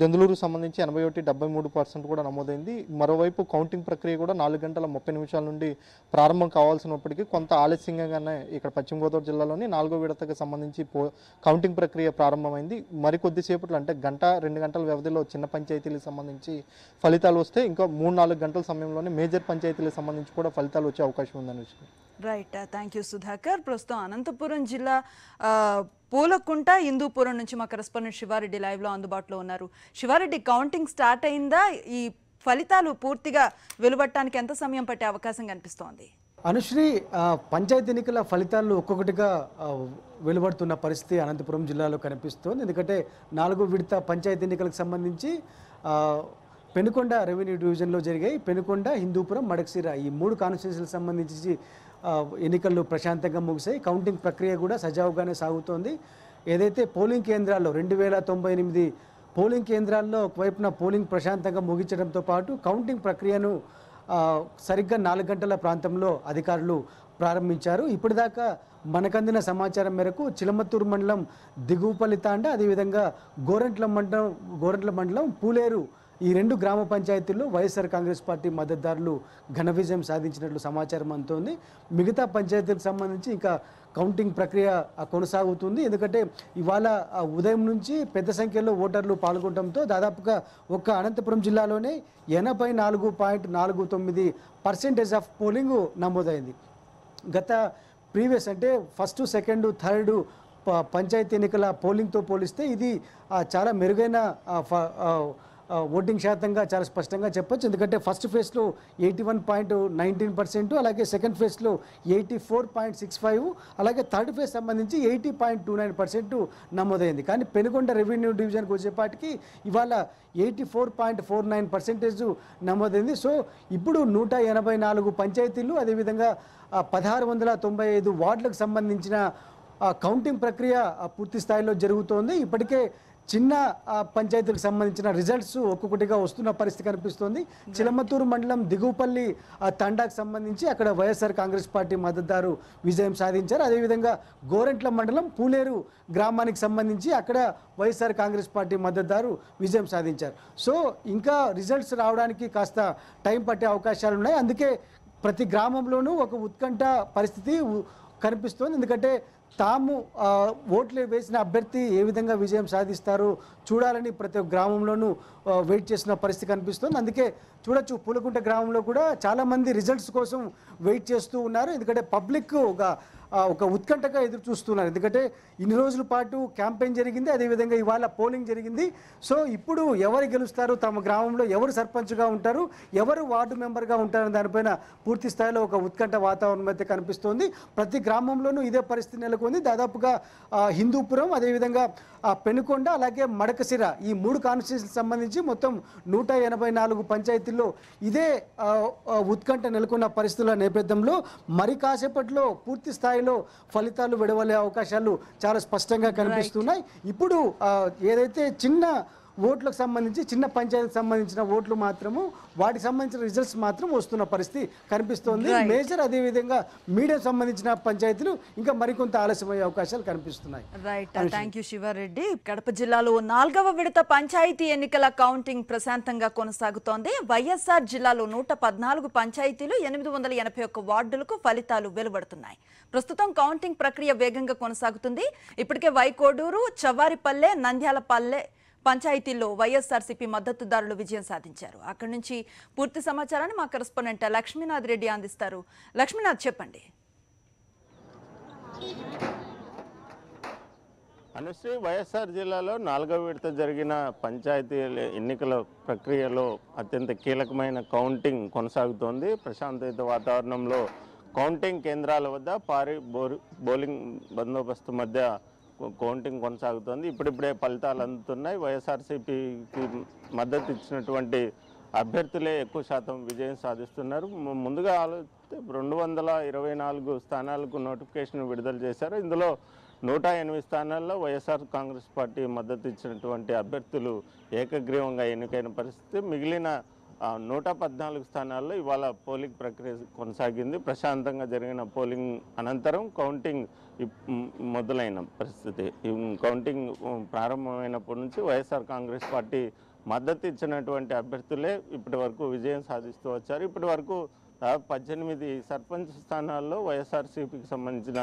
దెందులూరు సంబంధించి ఎనభై ఒకటి డెబ్బై మూడు పర్సెంట్ కూడా నమోదైంది మరోవైపు కౌంటింగ్ ప్రక్రియ కూడా నాలుగు గంటల ముప్పై నిమిషాల నుండి ప్రారంభం కావాల్సినప్పటికీ కొంత ఆలస్యంగానే ఇక్కడ పశ్చిమ గోదావరి జిల్లాలోని నాలుగో విడతకు సంబంధించి పో కౌంటింగ్ ప్రక్రియ ప్రారంభమైంది మరికొద్దిసేపట్లో అంటే గంట రెండు గంటల వ్యవధిలో చిన్న పంచాయతీలకు సంబంధించి ఫలితాలు వస్తే ఇంకా మూడు నాలుగు గంటల సమయంలోనే మేజర్ పంచాయతీలకు సంబంధించి కూడా ఫలితాలు వచ్చే అవకాశం ఉందని విషయం రైట్ థ్యాంక్ యూ సుధాకర్ ప్రస్తుతం అనంతపురం జిల్లా పూలకుంట హిందూపురం నుంచి మా కరస్పాండెంట్ శివారెడ్డి లైవ్లో అందుబాటులో ఉన్నారు శివారెడ్డి కౌంటింగ్ స్టార్ట్ అయిందా ఈ ఫలితాలు పూర్తిగా వెలువట్టడానికి ఎంత సమయం పట్టే అవకాశం కనిపిస్తోంది అనుశ్రీ పంచాయతీ ఎన్నికల ఫలితాలు ఒక్కొక్కటిగా వెలువడుతున్న పరిస్థితి అనంతపురం జిల్లాలో కనిపిస్తోంది ఎందుకంటే నాలుగు విడత పంచాయతీ ఎన్నికలకు సంబంధించి పెనుకొండ రెవెన్యూ డివిజన్లో జరిగాయి పెనుకొండ హిందూపురం మడక్సిరా ఈ మూడు కాన్స్టిట్యూన్సీలకు సంబంధించి ఎన్నికలు ప్రశాంతంగా ముగిసాయి కౌంటింగ్ ప్రక్రియ కూడా సజావుగానే సాగుతోంది ఏదైతే పోలింగ్ కేంద్రాల్లో రెండు వేల తొంభై ఎనిమిది పోలింగ్ కేంద్రాల్లో ఒకవైపున పోలింగ్ ప్రశాంతంగా ముగించడంతో పాటు కౌంటింగ్ ప్రక్రియను సరిగ్గా నాలుగు గంటల ప్రాంతంలో అధికారులు ప్రారంభించారు ఇప్పటిదాకా మనకందిన సమాచారం మేరకు చిలమత్తూరు మండలం దిగువపల్లి తాండ అదేవిధంగా గోరంట్ల మండలం గోరంట్ల మండలం పూలేరు ఈ రెండు గ్రామ పంచాయతీల్లో వైఎస్ఆర్ కాంగ్రెస్ పార్టీ మద్దతుదారులు ఘన విజయం సాధించినట్లు సమాచారం అందుతోంది మిగతా పంచాయతీలకు సంబంధించి ఇంకా కౌంటింగ్ ప్రక్రియ కొనసాగుతుంది ఎందుకంటే ఇవాళ ఉదయం నుంచి పెద్ద సంఖ్యలో ఓటర్లు పాల్గొనడంతో దాదాపుగా ఒక్క అనంతపురం జిల్లాలోనే ఎనభై నాలుగు పాయింట్ నాలుగు తొమ్మిది పర్సెంటేజ్ ఆఫ్ పోలింగ్ నమోదైంది గత ప్రీవియస్ అంటే ఫస్ట్ సెకండ్ థర్డ్ పంచాయతీ ఎన్నికల పోలింగ్తో పోలిస్తే ఇది చాలా మెరుగైన ఓటింగ్ శాతంగా చాలా స్పష్టంగా చెప్పొచ్చు ఎందుకంటే ఫస్ట్ ఫేజ్లో eighty one point nineteen percent అలాగే సెకండ్ ఫేజ్లో eighty four point six five అలాగే థర్డ్ ఫేజ్ సంబంధించి eighty point two nine percent నమోదైంది కానీ పెనుగొండ రెవెన్యూ డివిజన్కి వచ్చేపాటికి ఇవాళ eighty four point four nine percentage నమోదైంది సో ఇప్పుడు నూట ఎనభై నాలుగు పంచాయతీలు అదేవిధంగా పదహారు వందల తొంభై ఐదు వార్డులకు సంబంధించిన కౌంటింగ్ ప్రక్రియ పూర్తి స్థాయిలో జరుగుతోంది ఇప్పటికే చిన్న పంచాయతీలకు సంబంధించిన రిజల్ట్స్ ఒక్కొక్కటిగా వస్తున్న పరిస్థితి కనిపిస్తోంది చిలమతూరు మండలం దిగుపల్లి తండాకు సంబంధించి అక్కడ వైఎస్ఆర్ కాంగ్రెస్ పార్టీ మద్దతుదారు విజయం సాధించారు అదేవిధంగా గోరెంట్ల మండలం పూలేరు గ్రామానికి సంబంధించి అక్కడ వైఎస్ఆర్ కాంగ్రెస్ పార్టీ మద్దతుదారు విజయం సాధించారు సో ఇంకా రిజల్ట్స్ రావడానికి కాస్త టైం పట్టే అవకాశాలు ఉన్నాయి అందుకే ప్రతి గ్రామంలోనూ ఒక ఉత్కంఠ పరిస్థితి కనిపిస్తోంది ఎందుకంటే తాము ఓట్లు వేసిన అభ్యర్థి ఏ విధంగా విజయం సాధిస్తారు చూడాలని ప్రతి ఒక్క గ్రామంలోనూ వెయిట్ చేసిన పరిస్థితి కనిపిస్తుంది అందుకే చూడొచ్చు పూలకుంట గ్రామంలో కూడా చాలామంది రిజల్ట్స్ కోసం వెయిట్ చేస్తూ ఉన్నారు ఎందుకంటే పబ్లిక్ ఒక ఒక ఉత్కంఠగా ఎదురు చూస్తున్నారు ఎందుకంటే ఇన్ని రోజుల పాటు క్యాంపెయిన్ జరిగింది అదేవిధంగా ఇవాళ పోలింగ్ జరిగింది సో ఇప్పుడు ఎవరు గెలుస్తారు తమ గ్రామంలో ఎవరు సర్పంచ్గా ఉంటారు ఎవరు వార్డు మెంబర్గా ఉంటారని దానిపైన పూర్తి స్థాయిలో ఒక ఉత్కంఠ వాతావరణం అయితే కనిపిస్తోంది ప్రతి గ్రామంలోనూ ఇదే పరిస్థితి నెలకొంది దాదాపుగా హిందూపురం అదేవిధంగా పెనుకొండ అలాగే మడకసిర ఈ మూడు కాన్స్టిట్యూషన్కి సంబంధించి మొత్తం నూట ఎనభై నాలుగు పంచాయతీల్లో ఇదే ఉత్కంఠ నెలకొన్న పరిస్థితుల నేపథ్యంలో మరి కాసేపట్లో పూర్తి స్థాయి స్థాయిలో ఫలితాలు విడవలే అవకాశాలు చాలా స్పష్టంగా కనిపిస్తున్నాయి ఇప్పుడు ఏదైతే చిన్న ఓట్లకు సంబంధించి చిన్న పంచాయతీకి సంబంధించిన ఓట్లు మాత్రము వాటికి సంబంధించిన రిజల్ట్స్ మాత్రం వస్తున్న పరిస్థితి కనిపిస్తోంది మేజర్ అదేవిధంగా మీడియా సంబంధించిన పంచాయతీలు ఇంకా మరికొంత ఆలస్యమయ్యే అవకాశాలు కనిపిస్తున్నాయి right thank you Sivareddy Kadapa జిల్లాలో నాలుగవ విడత పంచాయతీ ఎన్నికల కౌంటింగ్ ప్రశాంతంగా కొనసాగుతోంది వైఎస్ఆర్ జిల్లాలో నూట పద్నాలుగు పంచాయతీలు ఎనిమిది వందల ఎనభై ఒక్క వార్డులకు ఫలితాలు వెలువడుతున్నాయి ప్రస్తుతం కౌంటింగ్ ప్రక్రియ వేగంగా కొనసాగుతుంది ఇప్పటికే వైకోడూరు చవారిపల్లె నంద్యాలపల్లె పంచాయతీల్లో వైఎస్ఆర్సీపీ మద్దతుదారులు విజయం సాధించారు అక్కడి నుంచి పూర్తి సమాచారాన్ని మా కరెస్పాండెంట్ లక్ష్మీనాథ్ రెడ్డి అందిస్తారు లక్ష్మీనాథ్ చెప్పండి అనుశ్రీ వైఎస్ఆర్ జిల్లాలో నాలుగో విడత జరిగిన పంచాయతీ ఎన్నికల ప్రక్రియలో అత్యంత కీలకమైన కౌంటింగ్ కొనసాగుతోంది ప్రశాంతయుత వాతావరణంలో కౌంటింగ్ కేంద్రాల వద్ద పారి బోలింగ్ బందోబస్తు మధ్య కౌంటింగ్ కొనసాగుతోంది ఇప్పుడిప్పుడే ఫలితాలు అందుతున్నాయి వైఎస్ఆర్సీపీకి మద్దతు ఇచ్చినటువంటి అభ్యర్థులే ఎక్కువ శాతం విజయం సాధిస్తున్నారు ముందుగా ఆలోచిస్తే రెండు వందల ఇరవై నాలుగు స్థానాలకు నోటిఫికేషన్ విడుదల చేశారు ఇందులో నూట ఎనిమిది స్థానాల్లో వైఎస్ఆర్ కాంగ్రెస్ పార్టీ మద్దతు ఇచ్చినటువంటి అభ్యర్థులు ఏకగ్రీవంగా ఎన్నికైన పరిస్థితి మిగిలిన నూట పద్నాలుగు స్థానాల్లో ఇవాళ పోలింగ్ ప్రక్రియ కొనసాగింది ప్రశాంతంగా జరిగిన పోలింగ్ అనంతరం కౌంటింగ్ మొదలైన పరిస్థితి కౌంటింగ్ ప్రారంభమైనప్పటి నుంచి వైఎస్ఆర్ కాంగ్రెస్ పార్టీ మద్దతు ఇచ్చినటువంటి అభ్యర్థులే ఇప్పటి వరకు విజయం సాధిస్తూ వచ్చారు ఇప్పటి వరకు పద్దెనిమిది సర్పంచ్ స్థానాల్లో వైఎస్ఆర్సీపీకి సంబంధించిన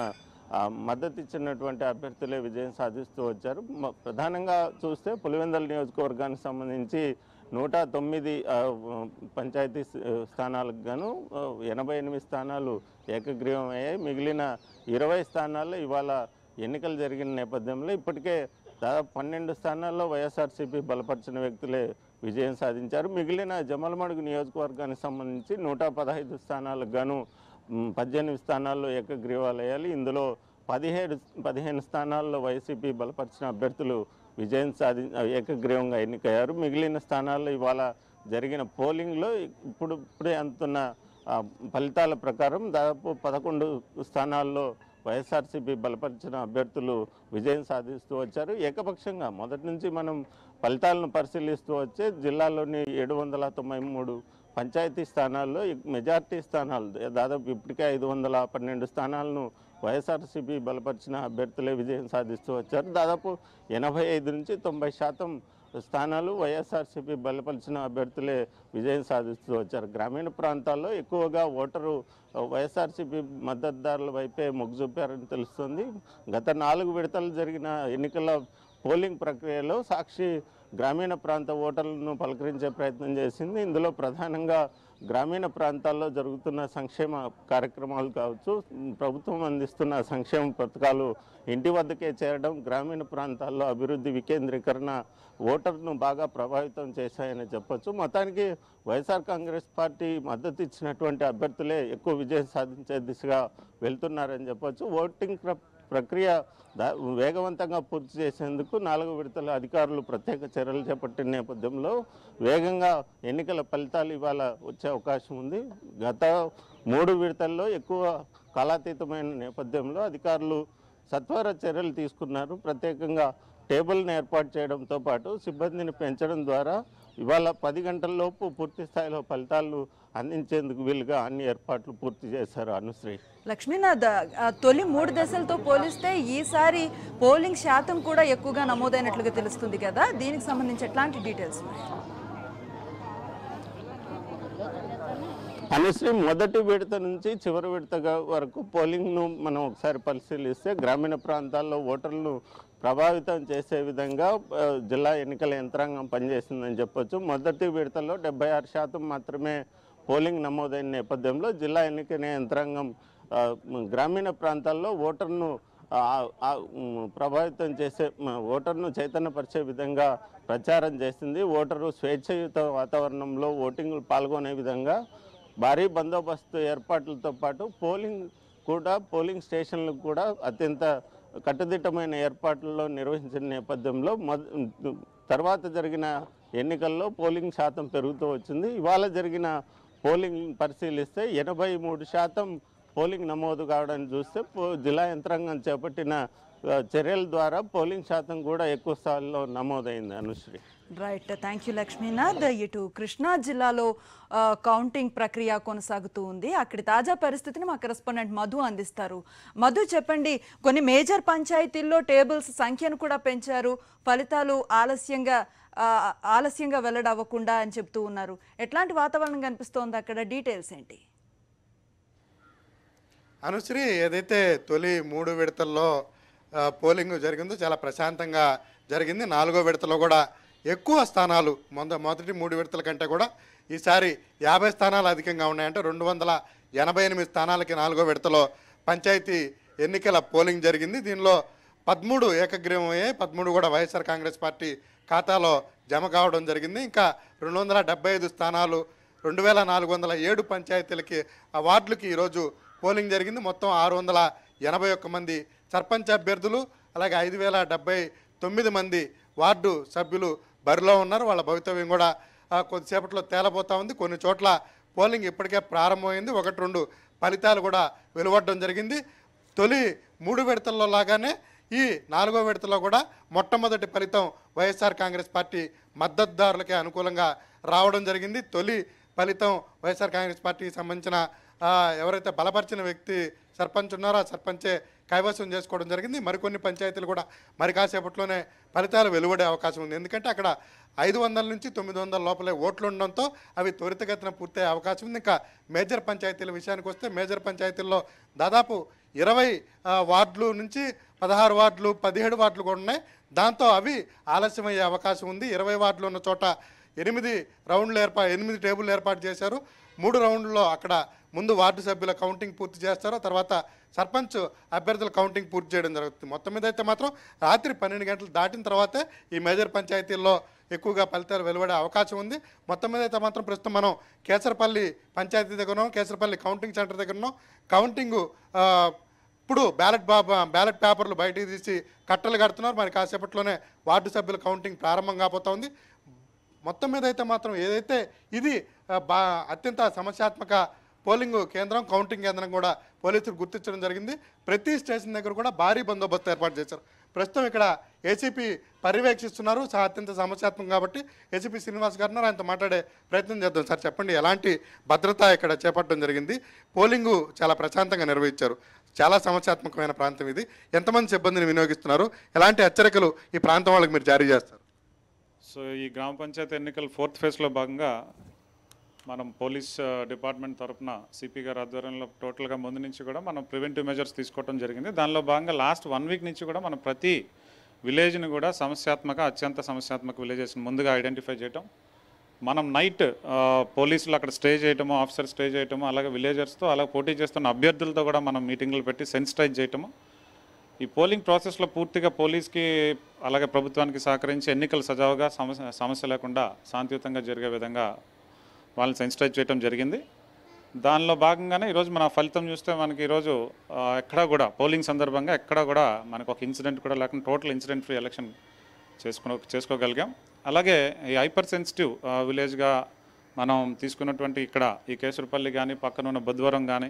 మద్దతు ఇచ్చినటువంటి అభ్యర్థులే విజయం సాధిస్తూ వచ్చారు ప్రధానంగా చూస్తే పులివెందల నియోజకవర్గానికి సంబంధించి నూట తొమ్మిది పంచాయతీ స్థానాలకు గాను ఎనభై ఎనిమిది స్థానాలు ఏకగ్రీవం అయ్యాయి మిగిలిన ఇరవై స్థానాల్లో ఇవాళ ఎన్నికలు జరిగిన నేపథ్యంలో ఇప్పటికే దాదాపు పన్నెండు స్థానాల్లో వైఎస్ఆర్సీపీ బలపరిచిన వ్యక్తులే విజయం సాధించారు మిగిలిన జమలమడుగు నియోజకవర్గానికి సంబంధించి నూట పదహైదు స్థానాలకు గాను పద్దెనిమిది స్థానాల్లో ఏకగ్రీవాలయ్యాలి ఇందులో పదిహేడు పదిహేను స్థానాల్లో వైసీపీ బలపరిచిన అభ్యర్థులు విజయం సాధి ఏకగ్రీవంగా ఎన్నికయ్యారు మిగిలిన స్థానాల్లో ఇవాళ జరిగిన పోలింగ్లో ఇప్పుడు ఇప్పుడే అందుతున్న ఫలితాల ప్రకారం దాదాపు పదకొండు స్థానాల్లో వైఎస్ఆర్సీపీ బలపరిచిన అభ్యర్థులు విజయం సాధిస్తూ వచ్చారు ఏకపక్షంగా మొదటి నుంచి మనం ఫలితాలను పరిశీలిస్తూ వచ్చే జిల్లాలోని ఏడు వందల తొంభై మూడు పంచాయతీ స్థానాల్లో మెజార్టీ స్థానాలు దాదాపు ఇప్పటికే ఐదు వందల పన్నెండు స్థానాలను వైఎస్ఆర్సీపీ బలపరిచిన అభ్యర్థులే విజయం సాధిస్తూ వచ్చారు దాదాపు ఎనభై ఐదు నుంచి తొంభై శాతం స్థానాలు వైఎస్ఆర్సీపీ బలపరిచిన అభ్యర్థులే విజయం సాధిస్తూ వచ్చారు గ్రామీణ ప్రాంతాల్లో ఎక్కువగా ఓటరు వైఎస్ఆర్సీపీ మద్దతుదారుల వైపే మొగ్గు చూపారని తెలుస్తుంది గత నాలుగు విడతలు జరిగిన ఎన్నికల పోలింగ్ ప్రక్రియలో సాక్షి గ్రామీణ ప్రాంత ఓటర్లను పలకరించే ప్రయత్నం చేసింది ఇందులో ప్రధానంగా గ్రామీణ ప్రాంతాల్లో జరుగుతున్న సంక్షేమ కార్యక్రమాలు కావచ్చు ప్రభుత్వం అందిస్తున్న సంక్షేమ పథకాలు ఇంటి వద్దకే చేరడం గ్రామీణ ప్రాంతాల్లో అభివృద్ధి వికేంద్రీకరణ ఓటర్ను బాగా ప్రభావితం చేశాయని చెప్పచ్చు మొత్తానికి వైఎస్ఆర్ కాంగ్రెస్ పార్టీ మద్దతు ఇచ్చినటువంటి అభ్యర్థులే ఎక్కువ విజయం సాధించే దిశగా వెళ్తున్నారని చెప్పచ్చు ఓటింగ్ ప్రక్రియ వేగవంతంగా పూర్తి చేసేందుకు నాలుగు విడతల అధికారులు ప్రత్యేక చర్యలు చేపట్టిన నేపథ్యంలో వేగంగా ఎన్నికల ఫలితాలు ఇవాళ వచ్చే అవకాశం ఉంది గత మూడు విడతల్లో ఎక్కువ కాలాతీతమైన నేపథ్యంలో అధికారులు సత్వర చర్యలు తీసుకున్నారు ప్రత్యేకంగా టేబుల్ని ఏర్పాటు చేయడంతో పాటు సిబ్బందిని పెంచడం ద్వారా ఇవాళ పది గంటల లోపు పూర్తి స్థాయిలో ఫలితాలు అందించేందుకు వీలుగా అన్ని ఏర్పాట్లు పూర్తి చేశారు అనుశ్రీ లక్ష్మీనాథ్ తొలి మూడు దశలతో పోలిస్తే ఈసారి పోలింగ్ శాతం కూడా ఎక్కువగా నమోదైనట్లుగా తెలుస్తుంది కదా దీనికి సంబంధించి ఎట్లాంటి డీటెయిల్స్ అనుశ్రీ మొదటి విడత నుంచి చివరి విడత వరకు పోలింగ్ను మనం ఒకసారి పరిశీలిస్తే గ్రామీణ ప్రాంతాల్లో ఓటర్లను ప్రభావితం చేసే విధంగా జిల్లా ఎన్నికల యంత్రాంగం పనిచేసిందని చెప్పొచ్చు మొదటి విడతలో డెబ్బై ఆరు శాతం మాత్రమే పోలింగ్ నమోదైన నేపథ్యంలో జిల్లా ఎన్నికల యంత్రాంగం గ్రామీణ ప్రాంతాల్లో ఓటర్ను ప్రభావితం చేసే ఓటర్ను చైతన్యపరిచే విధంగా ప్రచారం చేసింది ఓటరు స్వేచ్ఛయుత వాతావరణంలో ఓటింగ్లు పాల్గొనే విధంగా భారీ బందోబస్తు ఏర్పాట్లతో పాటు పోలింగ్ కూడా పోలింగ్ స్టేషన్లకు కూడా అత్యంత కట్టుదిట్టమైన ఏర్పాట్లలో నిర్వహించిన నేపథ్యంలో తర్వాత జరిగిన ఎన్నికల్లో పోలింగ్ శాతం పెరుగుతూ వచ్చింది ఇవాళ జరిగిన పోలింగ్ పరిశీలిస్తే ఎనభై మూడు శాతం పోలింగ్ నమోదు కావడాన్ని చూస్తే జిల్లా యంత్రాంగం చేపట్టిన చర్యల ద్వారా పోలింగ్ శాతం కూడా ఎక్కువ స్థాయిలో నమోదైంది Anushri right thank you Lakshminath ఇటు కృష్ణా జిల్లాలో కౌంటింగ్ ప్రక్రియ కొనసాగుతూ ఉంది అక్కడి తాజా పరిస్థితిని మా కరెస్పాండెంట్ మధు అందిస్తారు మధు చెప్పండి కొన్ని మేజర్ పంచాయతీల్లో టేబుల్స్ సంఖ్యను కూడా పెంచారు ఫలితాలు ఆలస్యంగా ఆలస్యంగా అవ్వకుండా అని చెప్తూ ఉన్నారు ఎట్లాంటి వాతావరణం కనిపిస్తోంది అక్కడ డీటెయిల్స్ ఏంటి అనుశ్రీ ఏదైతే తొలి మూడు విడతల్లో పోలింగ్ జరిగిందో చాలా ప్రశాంతంగా జరిగింది నాలుగో విడతలో కూడా ఎక్కువ స్థానాలు మొద మొదటి మూడు విడతల కంటే కూడా ఈసారి యాభై స్థానాలు అధికంగా ఉన్నాయంటే రెండు వందల ఎనభై ఎనిమిది స్థానాలకి నాలుగో విడతలో పంచాయతీ ఎన్నికల పోలింగ్ జరిగింది దీనిలో పదమూడు ఏకగ్రీవం అయ్యాయి పదమూడు కూడా వైఎస్ఆర్ కాంగ్రెస్ పార్టీ ఖాతాలో జమ కావడం జరిగింది ఇంకా రెండు వందల డెబ్బై ఐదు స్థానాలు రెండు వేల నాలుగు వందల ఏడు పంచాయతీలకి ఆ వార్డులకి ఈరోజు పోలింగ్ జరిగింది మొత్తం ఆరు వందల ఎనభై ఒక్క మంది సర్పంచ్ అభ్యర్థులు అలాగే ఐదు వేల డెబ్బై తొమ్మిది మంది వార్డు సభ్యులు బరిలో ఉన్నారు వాళ్ళ భవితవ్యం కూడా కొద్దిసేపట్లో తేలబోతా ఉంది కొన్ని చోట్ల పోలింగ్ ఇప్పటికే ప్రారంభమైంది ఒకటి రెండు ఫలితాలు కూడా వెలువడడం జరిగింది తొలి మూడు విడతల్లో లాగానే ఈ నాలుగో విడతలో కూడా మొట్టమొదటి ఫలితం వైఎస్ఆర్ కాంగ్రెస్ పార్టీ మద్దతుదారులకే అనుకూలంగా రావడం జరిగింది తొలి ఫలితం వైఎస్ఆర్ కాంగ్రెస్ పార్టీకి సంబంధించిన ఎవరైతే బలపరిచిన వ్యక్తి సర్పంచ్ ఉన్నారో ఆ సర్పంచే కైవసం చేసుకోవడం జరిగింది మరికొన్ని పంచాయతీలు కూడా మరి కాసేపట్లోనే ఫలితాలు వెలువడే అవకాశం ఉంది ఎందుకంటే అక్కడ ఐదు వందల నుంచి తొమ్మిది వందల లోపలే ఓట్లు ఉండడంతో అవి త్వరితగతిన పూర్తయ్యే అవకాశం ఉంది ఇంకా మేజర్ పంచాయతీల విషయానికి వస్తే మేజర్ పంచాయతీల్లో దాదాపు ఇరవై వార్డులు నుంచి పదహారు వార్డులు పదిహేడు వార్డులు కూడా ఉన్నాయి దాంతో అవి ఆలస్యమయ్యే అవకాశం ఉంది ఇరవై వార్డులు ఉన్న చోట ఎనిమిది రౌండ్లు ఏర్పా ఎనిమిది టేబుల్ ఏర్పాటు చేశారు మూడు రౌండ్లో అక్కడ ముందు వార్డు సభ్యుల కౌంటింగ్ పూర్తి చేస్తారో తర్వాత సర్పంచ్ అభ్యర్థుల కౌంటింగ్ పూర్తి చేయడం జరుగుతుంది మొత్తం మీద అయితే మాత్రం రాత్రి పన్నెండు గంటలు దాటిన తర్వాత ఈ మేజర్ పంచాయతీల్లో ఎక్కువగా ఫలితాలు వెలువడే అవకాశం ఉంది మొత్తం మీద అయితే మాత్రం ప్రస్తుతం మనం కేసరపల్లి పంచాయతీ దగ్గర కేసరపల్లి కౌంటింగ్ సెంటర్ దగ్గర కౌంటింగ్ ఇప్పుడు బ్యాలెట్ బా బ్యాలెట్ పేపర్లు బయటికి తీసి కట్టలు కడుతున్నారు మరి కాసేపట్లోనే వార్డు సభ్యుల కౌంటింగ్ ప్రారంభం కాబోతా ఉంది మొత్తం మీద అయితే మాత్రం ఏదైతే ఇది బా అత్యంత సమస్యాత్మక పోలింగ్ కేంద్రం కౌంటింగ్ కేంద్రం కూడా పోలీసులు గుర్తించడం జరిగింది ప్రతి స్టేషన్ దగ్గర కూడా భారీ బందోబస్తు ఏర్పాటు చేశారు ప్రస్తుతం ఇక్కడ ఏసీపీ పర్యవేక్షిస్తున్నారు అత్యంత సమస్యాత్మకం కాబట్టి ఏసీపీ శ్రీనివాస్ గారు ఆయనతో మాట్లాడే ప్రయత్నం చేద్దాం సార్ చెప్పండి ఎలాంటి భద్రత ఇక్కడ చేపట్టడం జరిగింది పోలింగు చాలా ప్రశాంతంగా నిర్వహించారు చాలా సమస్యాత్మకమైన ప్రాంతం ఇది ఎంతమంది సిబ్బందిని వినియోగిస్తున్నారు ఎలాంటి హెచ్చరికలు ఈ ప్రాంతం వాళ్ళకి మీరు జారీ చేస్తారు సో ఈ గ్రామ పంచాయతీ ఎన్నికల ఫోర్త్ ఫేజ్లో భాగంగా మనం పోలీస్ డిపార్ట్మెంట్ తరఫున సిపి గారి ఆధ్వర్యంలో టోటల్గా ముందు నుంచి కూడా మనం ప్రివెంటివ్ మెజర్స్ తీసుకోవడం జరిగింది దానిలో భాగంగా లాస్ట్ వన్ వీక్ నుంచి కూడా మనం ప్రతి విలేజ్ని కూడా సమస్యాత్మక అత్యంత సమస్యాత్మక విలేజెస్ ముందుగా ఐడెంటిఫై చేయటం మనం నైట్ పోలీసులు అక్కడ స్టే చేయటము ఆఫీసర్ స్టే చేయటము అలాగే విలేజర్స్తో అలాగే పోటీ చేస్తున్న అభ్యర్థులతో కూడా మనం మీటింగ్లు పెట్టి సెన్సిటైజ్ చేయటము ఈ పోలింగ్ ప్రాసెస్లో పూర్తిగా పోలీస్కి అలాగే ప్రభుత్వానికి సహకరించి ఎన్నికలు సజావుగా సమస్య సమస్య లేకుండా శాంతియుతంగా జరిగే విధంగా వాళ్ళని సెన్సిటైజ్ చేయడం జరిగింది దానిలో భాగంగానే ఈరోజు మన ఫలితం చూస్తే మనకి ఈరోజు ఎక్కడా కూడా పోలింగ్ సందర్భంగా ఎక్కడా కూడా మనకు ఒక ఇన్సిడెంట్ కూడా లేకుండా టోటల్ ఇన్సిడెంట్ ఫ్రీ ఎలక్షన్ చేసుకున్న చేసుకోగలిగాం అలాగే ఈ హైపర్ సెన్సిటివ్ విలేజ్గా మనం తీసుకున్నటువంటి ఇక్కడ ఈ కేసురపల్లి కానీ పక్కన ఉన్న బుధవారం కానీ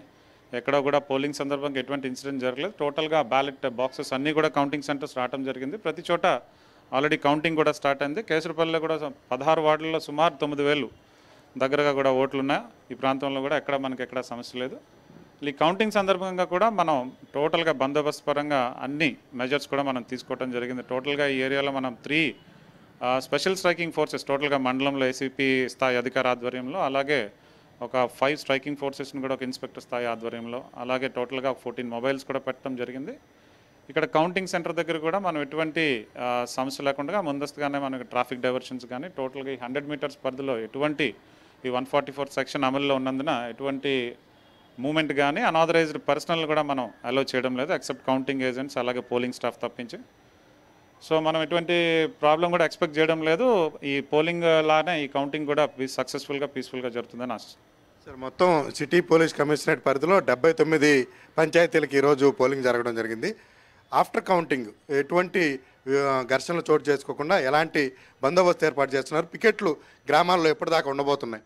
ఎక్కడా కూడా పోలింగ్ సందర్భంగా ఎటువంటి ఇన్సిడెంట్ జరగలేదు టోటల్గా బ్యాలెట్ బాక్సెస్ అన్నీ కూడా కౌంటింగ్ సెంటర్స్ రావడం జరిగింది ప్రతి చోట ఆల్రెడీ కౌంటింగ్ కూడా స్టార్ట్ అయింది కేసురపల్లిలో కూడా పదహారు వార్డుల్లో సుమారు తొమ్మిది వేలు దగ్గరగా కూడా ఓట్లు ఉన్నాయి ఈ ప్రాంతంలో కూడా ఎక్కడ మనకి ఎక్కడ సమస్య లేదు ఈ కౌంటింగ్ సందర్భంగా కూడా మనం టోటల్గా బందోబస్తు పరంగా అన్ని మెజర్స్ కూడా మనం తీసుకోవడం జరిగింది టోటల్గా ఈ ఏరియాలో మనం త్రీ స్పెషల్ స్ట్రైకింగ్ ఫోర్సెస్ టోటల్గా మండలంలో ఏసీపీ స్థాయి అధికార ఆధ్వర్యంలో అలాగే ఒక ఫైవ్ స్ట్రైకింగ్ ఫోర్సెస్ని కూడా ఒక ఇన్స్పెక్టర్ స్థాయి ఆధ్వర్యంలో అలాగే టోటల్గా ఫోర్టీన్ మొబైల్స్ కూడా పెట్టడం జరిగింది ఇక్కడ కౌంటింగ్ సెంటర్ దగ్గర కూడా మనం ఎటువంటి సమస్య లేకుండా ముందస్తుగానే మనకి ట్రాఫిక్ డైవర్షన్స్ కానీ టోటల్గా ఈ హండ్రెడ్ మీటర్స్ పరిధిలో ఎటువంటి ఈ వన్ ఫార్టీ ఫోర్ సెక్షన్ అమల్లో ఉన్నందున ఎటువంటి మూమెంట్ కానీ అనాథరైజ్డ్ పర్సనల్ కూడా మనం అలో చేయడం లేదు ఎక్సెప్ట్ కౌంటింగ్ ఏజెంట్స్ అలాగే పోలింగ్ స్టాఫ్ తప్పించి సో మనం ఎటువంటి ప్రాబ్లం కూడా ఎక్స్పెక్ట్ చేయడం లేదు ఈ పోలింగ్ లానే ఈ కౌంటింగ్ కూడా సక్సెస్ఫుల్గా పీస్ఫుల్గా జరుగుతుందని ఆశ సార్ మొత్తం సిటీ పోలీస్ కమిషనరేట్ పరిధిలో డెబ్బై తొమ్మిది పంచాయతీలకు ఈరోజు పోలింగ్ జరగడం జరిగింది ఆఫ్టర్ కౌంటింగ్ ఎటువంటి ఘర్షణలు చోటు చేసుకోకుండా ఎలాంటి బందోబస్తు ఏర్పాటు చేస్తున్నారు పికెట్లు గ్రామాల్లో ఎప్పటిదాకా ఉండబోతున్నాయి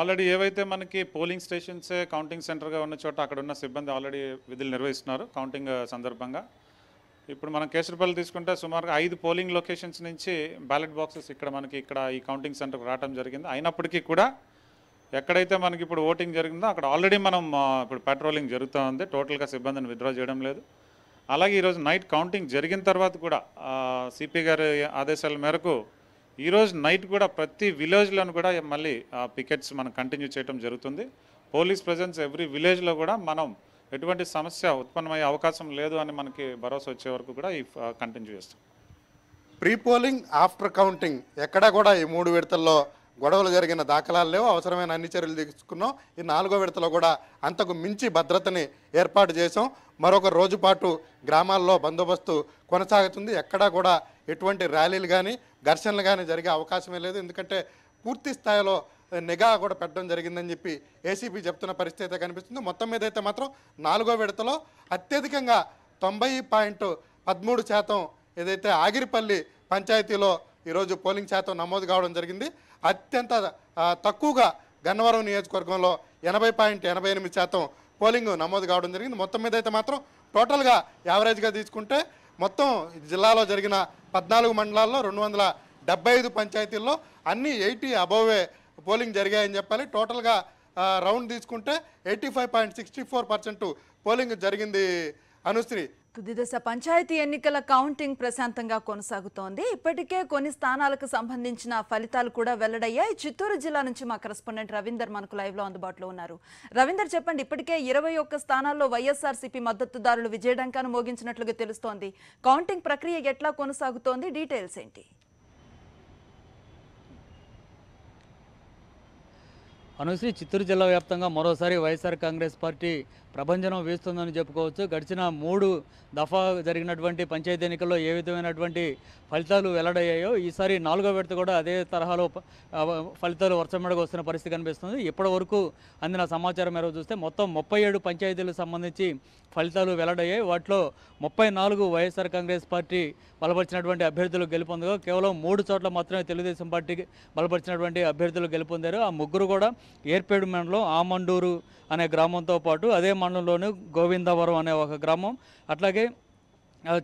ఆల్రెడీ ఏవైతే మనకి పోలింగ్ స్టేషన్సే కౌంటింగ్ సెంటర్గా ఉన్న చోట అక్కడ ఉన్న సిబ్బంది ఆల్రెడీ విధులు నిర్వహిస్తున్నారు కౌంటింగ్ సందర్భంగా ఇప్పుడు మనం కేసరిపల్లి తీసుకుంటే సుమారుగా ఐదు పోలింగ్ లొకేషన్స్ నుంచి బ్యాలెట్ బాక్సెస్ ఇక్కడ మనకి ఇక్కడ ఈ కౌంటింగ్ సెంటర్కు రావడం జరిగింది అయినప్పటికీ కూడా ఎక్కడైతే మనకి ఇప్పుడు ఓటింగ్ జరిగిందో అక్కడ ఆల్రెడీ మనం ఇప్పుడు పెట్రోలింగ్ జరుగుతూ ఉంది టోటల్గా సిబ్బందిని విత్డ్రా చేయడం లేదు అలాగే ఈరోజు నైట్ కౌంటింగ్ జరిగిన తర్వాత కూడా సిపి గారి ఆదేశాల మేరకు ఈరోజు నైట్ కూడా ప్రతి విలేజ్లోనూ కూడా మళ్ళీ పికెట్స్ మనం కంటిన్యూ చేయడం జరుగుతుంది పోలీస్ ప్రజెన్స్ ఎవ్రీ విలేజ్లో కూడా మనం ఎటువంటి సమస్య ఉత్పన్నమయ్యే అవకాశం లేదు అని మనకి భరోసా వచ్చే వరకు కూడా ఈ కంటిన్యూ చేస్తాం ప్రీ పోలింగ్ ఆఫ్టర్ కౌంటింగ్ ఎక్కడా కూడా ఈ మూడు విడతల్లో గొడవలు జరిగిన దాఖలాలు లేవు అవసరమైన అన్ని చర్యలు తీసుకున్నాం ఈ నాలుగో విడతలో కూడా అంతకు మించి భద్రతని ఏర్పాటు చేసాం మరొక రోజు పాటు గ్రామాల్లో బందోబస్తు కొనసాగుతుంది ఎక్కడా కూడా ఎటువంటి ర్యాలీలు కానీ ఘర్షణలు కానీ జరిగే అవకాశమే లేదు ఎందుకంటే పూర్తి స్థాయిలో నిఘా కూడా పెట్టడం జరిగిందని చెప్పి ఏసీపీ చెప్తున్న పరిస్థితి అయితే కనిపిస్తుంది మొత్తం మీద అయితే మాత్రం నాలుగో విడతలో అత్యధికంగా తొంభై పాయింట్ పదమూడు శాతం ఏదైతే ఆగిరిపల్లి పంచాయతీలో ఈరోజు పోలింగ్ శాతం నమోదు కావడం జరిగింది అత్యంత తక్కువగా గన్నవరం నియోజకవర్గంలో ఎనభై పాయింట్ ఎనభై ఎనిమిది శాతం పోలింగ్ నమోదు కావడం జరిగింది మొత్తం మీద అయితే మాత్రం టోటల్గా యావరేజ్గా తీసుకుంటే మొత్తం జిల్లాలో జరిగిన పద్నాలుగు మండలాల్లో రెండు వందల ఐదు పంచాయతీల్లో అన్ని ఎయిటీ అబోవే పోలింగ్ జరిగాయని చెప్పాలి టోటల్గా రౌండ్ తీసుకుంటే eighty five point sixty four polling జరిగింది అనుశ్రీ తుది దశ పంచాయతీ ఎన్నికల కౌంటింగ్ ప్రశాంతంగా కొనసాగుతోంది ఇప్పటికే కొన్ని స్థానాలకు సంబంధించిన ఫలితాలు కూడా వెల్లడయ్యాయి చిత్తూరు జిల్లా నుంచి మా కరెస్పాండెంట్ రవీందర్ మనకు లైవ్ లో అందుబాటులో ఉన్నారు రవీందర్ చెప్పండి ఇప్పటికే ఇరవై ఒక్క స్థానాల్లో వైఎస్ఆర్సీపీ మద్దతుదారులు విజయడంకాను మోగించినట్లుగా తెలుస్తోంది కౌంటింగ్ ప్రక్రియ ఎట్లా కొనసాగుతోంది డీటెయిల్స్ ఏంటి అనుశ్రీ చిత్తూరు జిల్లా వ్యాప్తంగా మరోసారి వైఎస్ఆర్ కాంగ్రెస్ పార్టీ ప్రభంజనం వేస్తుందని చెప్పుకోవచ్చు గడిచిన మూడు దఫా జరిగినటువంటి పంచాయతీ ఎన్నికల్లో ఏ విధమైనటువంటి ఫలితాలు వెల్లడయ్యాయో ఈసారి నాలుగో విడత కూడా అదే తరహాలో ఫలితాలు వర్షమెడగా వస్తున్న పరిస్థితి కనిపిస్తుంది ఇప్పటి వరకు అందిన సమాచారం మేరకు చూస్తే మొత్తం ముప్పై ఏడు పంచాయతీలకు సంబంధించి ఫలితాలు వెల్లడయ్యాయి వాటిలో ముప్పై నాలుగు వైఎస్ఆర్ కాంగ్రెస్ పార్టీ బలపరిచినటువంటి అభ్యర్థులు గెలుపొందగా కేవలం మూడు చోట్ల మాత్రమే తెలుగుదేశం పార్టీకి బలపరిచినటువంటి అభ్యర్థులు గెలుపొందారు ఆ ముగ్గురు కూడా ఏర్పేడు మండలం ఆమండూరు అనే గ్రామంతో పాటు అదే మండలంలోని గోవిందవరం అనే ఒక గ్రామం అట్లాగే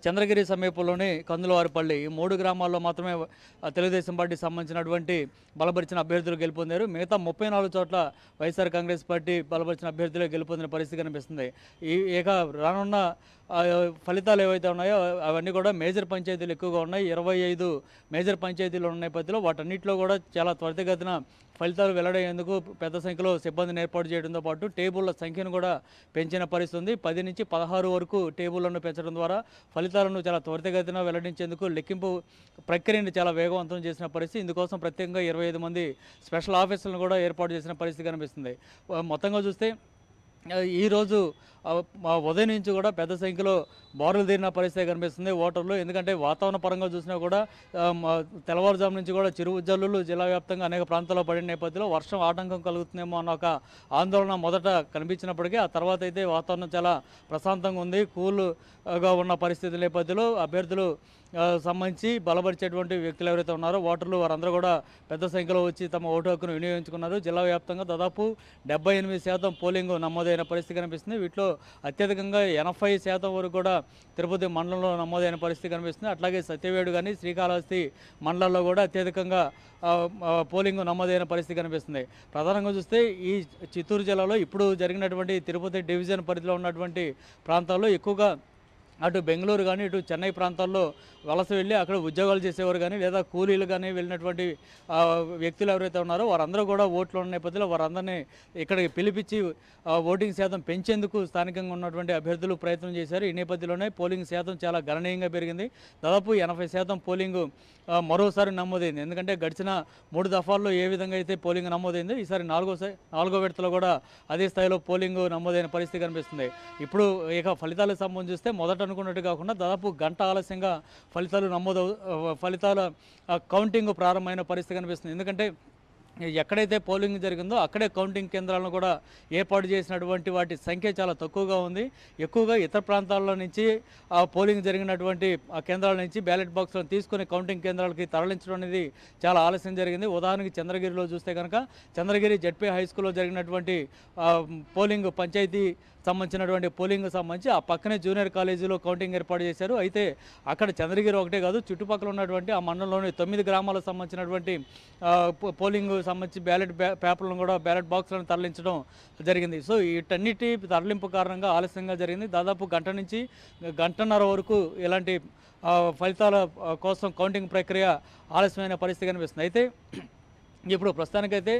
చంద్రగిరి సమీపంలోని కందులవారిపల్లి ఈ మూడు గ్రామాల్లో మాత్రమే తెలుగుదేశం పార్టీకి సంబంధించినటువంటి బలపరిచిన అభ్యర్థులు గెలుపొందారు మిగతా ముప్పై నాలుగు చోట్ల వైఎస్ఆర్ కాంగ్రెస్ పార్టీ బలపరిచిన అభ్యర్థులే గెలుపొందిన పరిస్థితి కనిపిస్తుంది ఈ ఇక రానున్న ఫలితాలు ఏవైతే ఉన్నాయో అవన్నీ కూడా మేజర్ పంచాయతీలు ఎక్కువగా ఉన్నాయి ఇరవై ఐదు మేజర్ పంచాయతీలు ఉన్న నేపథ్యంలో వాటన్నిటిలో కూడా చాలా త్వరితగతిన ఫలితాలు వెల్లడయ్యేందుకు పెద్ద సంఖ్యలో సిబ్బందిని ఏర్పాటు చేయడంతో పాటు టేబుళ్ల సంఖ్యను కూడా పెంచిన పరిస్థితి ఉంది పది నుంచి పదహారు వరకు టేబుళ్లను పెంచడం ద్వారా ఫలితాలను చాలా త్వరితగతిన వెల్లడించేందుకు లెక్కింపు ప్రక్రియను చాలా వేగవంతం చేసిన పరిస్థితి ఇందుకోసం ప్రత్యేకంగా ఇరవై మంది స్పెషల్ ఆఫీసులను కూడా ఏర్పాటు చేసిన పరిస్థితి కనిపిస్తుంది మొత్తంగా చూస్తే ఈరోజు ఉదయం నుంచి కూడా పెద్ద సంఖ్యలో బారులు తీరిన పరిస్థితి కనిపిస్తుంది ఓటర్లు ఎందుకంటే వాతావరణ పరంగా చూసినా కూడా తెల్లవారుజాము నుంచి కూడా చిరు జల్లులు జిల్లా వ్యాప్తంగా అనేక ప్రాంతాల్లో పడిన నేపథ్యంలో వర్షం ఆటంకం కలుగుతుందేమో అన్న ఒక ఆందోళన మొదట కనిపించినప్పటికీ ఆ తర్వాత అయితే వాతావరణం చాలా ప్రశాంతంగా ఉంది కూల్గా ఉన్న పరిస్థితి నేపథ్యంలో అభ్యర్థులు సంబంధించి బలపరిచేటువంటి వ్యక్తులు ఎవరైతే ఉన్నారో ఓటర్లు వారందరూ కూడా పెద్ద సంఖ్యలో వచ్చి తమ ఓటు హక్కును వినియోగించుకున్నారు జిల్లా వ్యాప్తంగా దాదాపు డెబ్బై శాతం పోలింగ్ నమోదైన పరిస్థితి కనిపిస్తుంది వీటిలో అత్యధికంగా ఎనభై శాతం వరకు కూడా తిరుపతి మండలంలో నమోదైన పరిస్థితి కనిపిస్తుంది అట్లాగే సత్యవేడు కానీ శ్రీకాళహస్తి మండలాల్లో కూడా అత్యధికంగా పోలింగ్ నమోదైన పరిస్థితి కనిపిస్తుంది ప్రధానంగా చూస్తే ఈ చిత్తూరు జిల్లాలో ఇప్పుడు జరిగినటువంటి తిరుపతి డివిజన్ పరిధిలో ఉన్నటువంటి ప్రాంతాల్లో ఎక్కువగా అటు బెంగళూరు కానీ ఇటు చెన్నై ప్రాంతాల్లో వలస వెళ్ళి అక్కడ ఉద్యోగాలు చేసేవారు కానీ లేదా కూలీలు కానీ వెళ్ళినటువంటి వ్యక్తులు ఎవరైతే ఉన్నారో వారందరూ కూడా ఓట్లు ఉన్న నేపథ్యంలో వారందరినీ ఇక్కడికి పిలిపించి ఓటింగ్ శాతం పెంచేందుకు స్థానికంగా ఉన్నటువంటి అభ్యర్థులు ప్రయత్నం చేశారు ఈ నేపథ్యంలోనే పోలింగ్ శాతం చాలా గణనీయంగా పెరిగింది దాదాపు ఎనభై శాతం పోలింగ్ మరోసారి నమోదైంది ఎందుకంటే గడిచిన మూడు దఫాల్లో ఏ విధంగా అయితే పోలింగ్ నమోదైందో ఈసారి నాలుగో నాలుగో విడతలో కూడా అదే స్థాయిలో పోలింగ్ నమోదైన పరిస్థితి కనిపిస్తుంది ఇప్పుడు ఇక ఫలితాలకు సంబంధిస్తే మొదట అనుకున్నట్టు కాకుండా దాదాపు గంట ఆలస్యంగా ఫలితాలు నమోదవు ఫలితాల కౌంటింగ్ ప్రారంభమైన పరిస్థితి కనిపిస్తుంది ఎందుకంటే ఎక్కడైతే పోలింగ్ జరిగిందో అక్కడే కౌంటింగ్ కేంద్రాలను కూడా ఏర్పాటు చేసినటువంటి వాటి సంఖ్య చాలా తక్కువగా ఉంది ఎక్కువగా ఇతర ప్రాంతాల నుంచి ఆ పోలింగ్ జరిగినటువంటి కేంద్రాల నుంచి బ్యాలెట్ బాక్స్లను తీసుకుని కౌంటింగ్ కేంద్రాలకి తరలించడం అనేది చాలా ఆలస్యం జరిగింది ఉదాహరణకి చంద్రగిరిలో చూస్తే కనుక చంద్రగిరి జడ్పీ హై స్కూల్లో జరిగినటువంటి పోలింగ్ పంచాయతీ సంబంధించినటువంటి పోలింగ్ సంబంధించి ఆ పక్కనే జూనియర్ కాలేజీలో కౌంటింగ్ ఏర్పాటు చేశారు అయితే అక్కడ చంద్రగిరి ఒకటే కాదు చుట్టుపక్కల ఉన్నటువంటి ఆ మండలంలోని తొమ్మిది గ్రామాలకు సంబంధించినటువంటి పోలింగ్ సంబంధించి బ్యాలెట్ పేపర్లను కూడా బ్యాలెట్ బాక్స్లను తరలించడం జరిగింది సో వీటన్నిటి తరలింపు కారణంగా ఆలస్యంగా జరిగింది దాదాపు గంట నుంచి గంటన్నర వరకు ఇలాంటి ఫలితాల కోసం కౌంటింగ్ ప్రక్రియ ఆలస్యమైన పరిస్థితి కనిపిస్తుంది అయితే ఇప్పుడు ప్రస్తుతానికైతే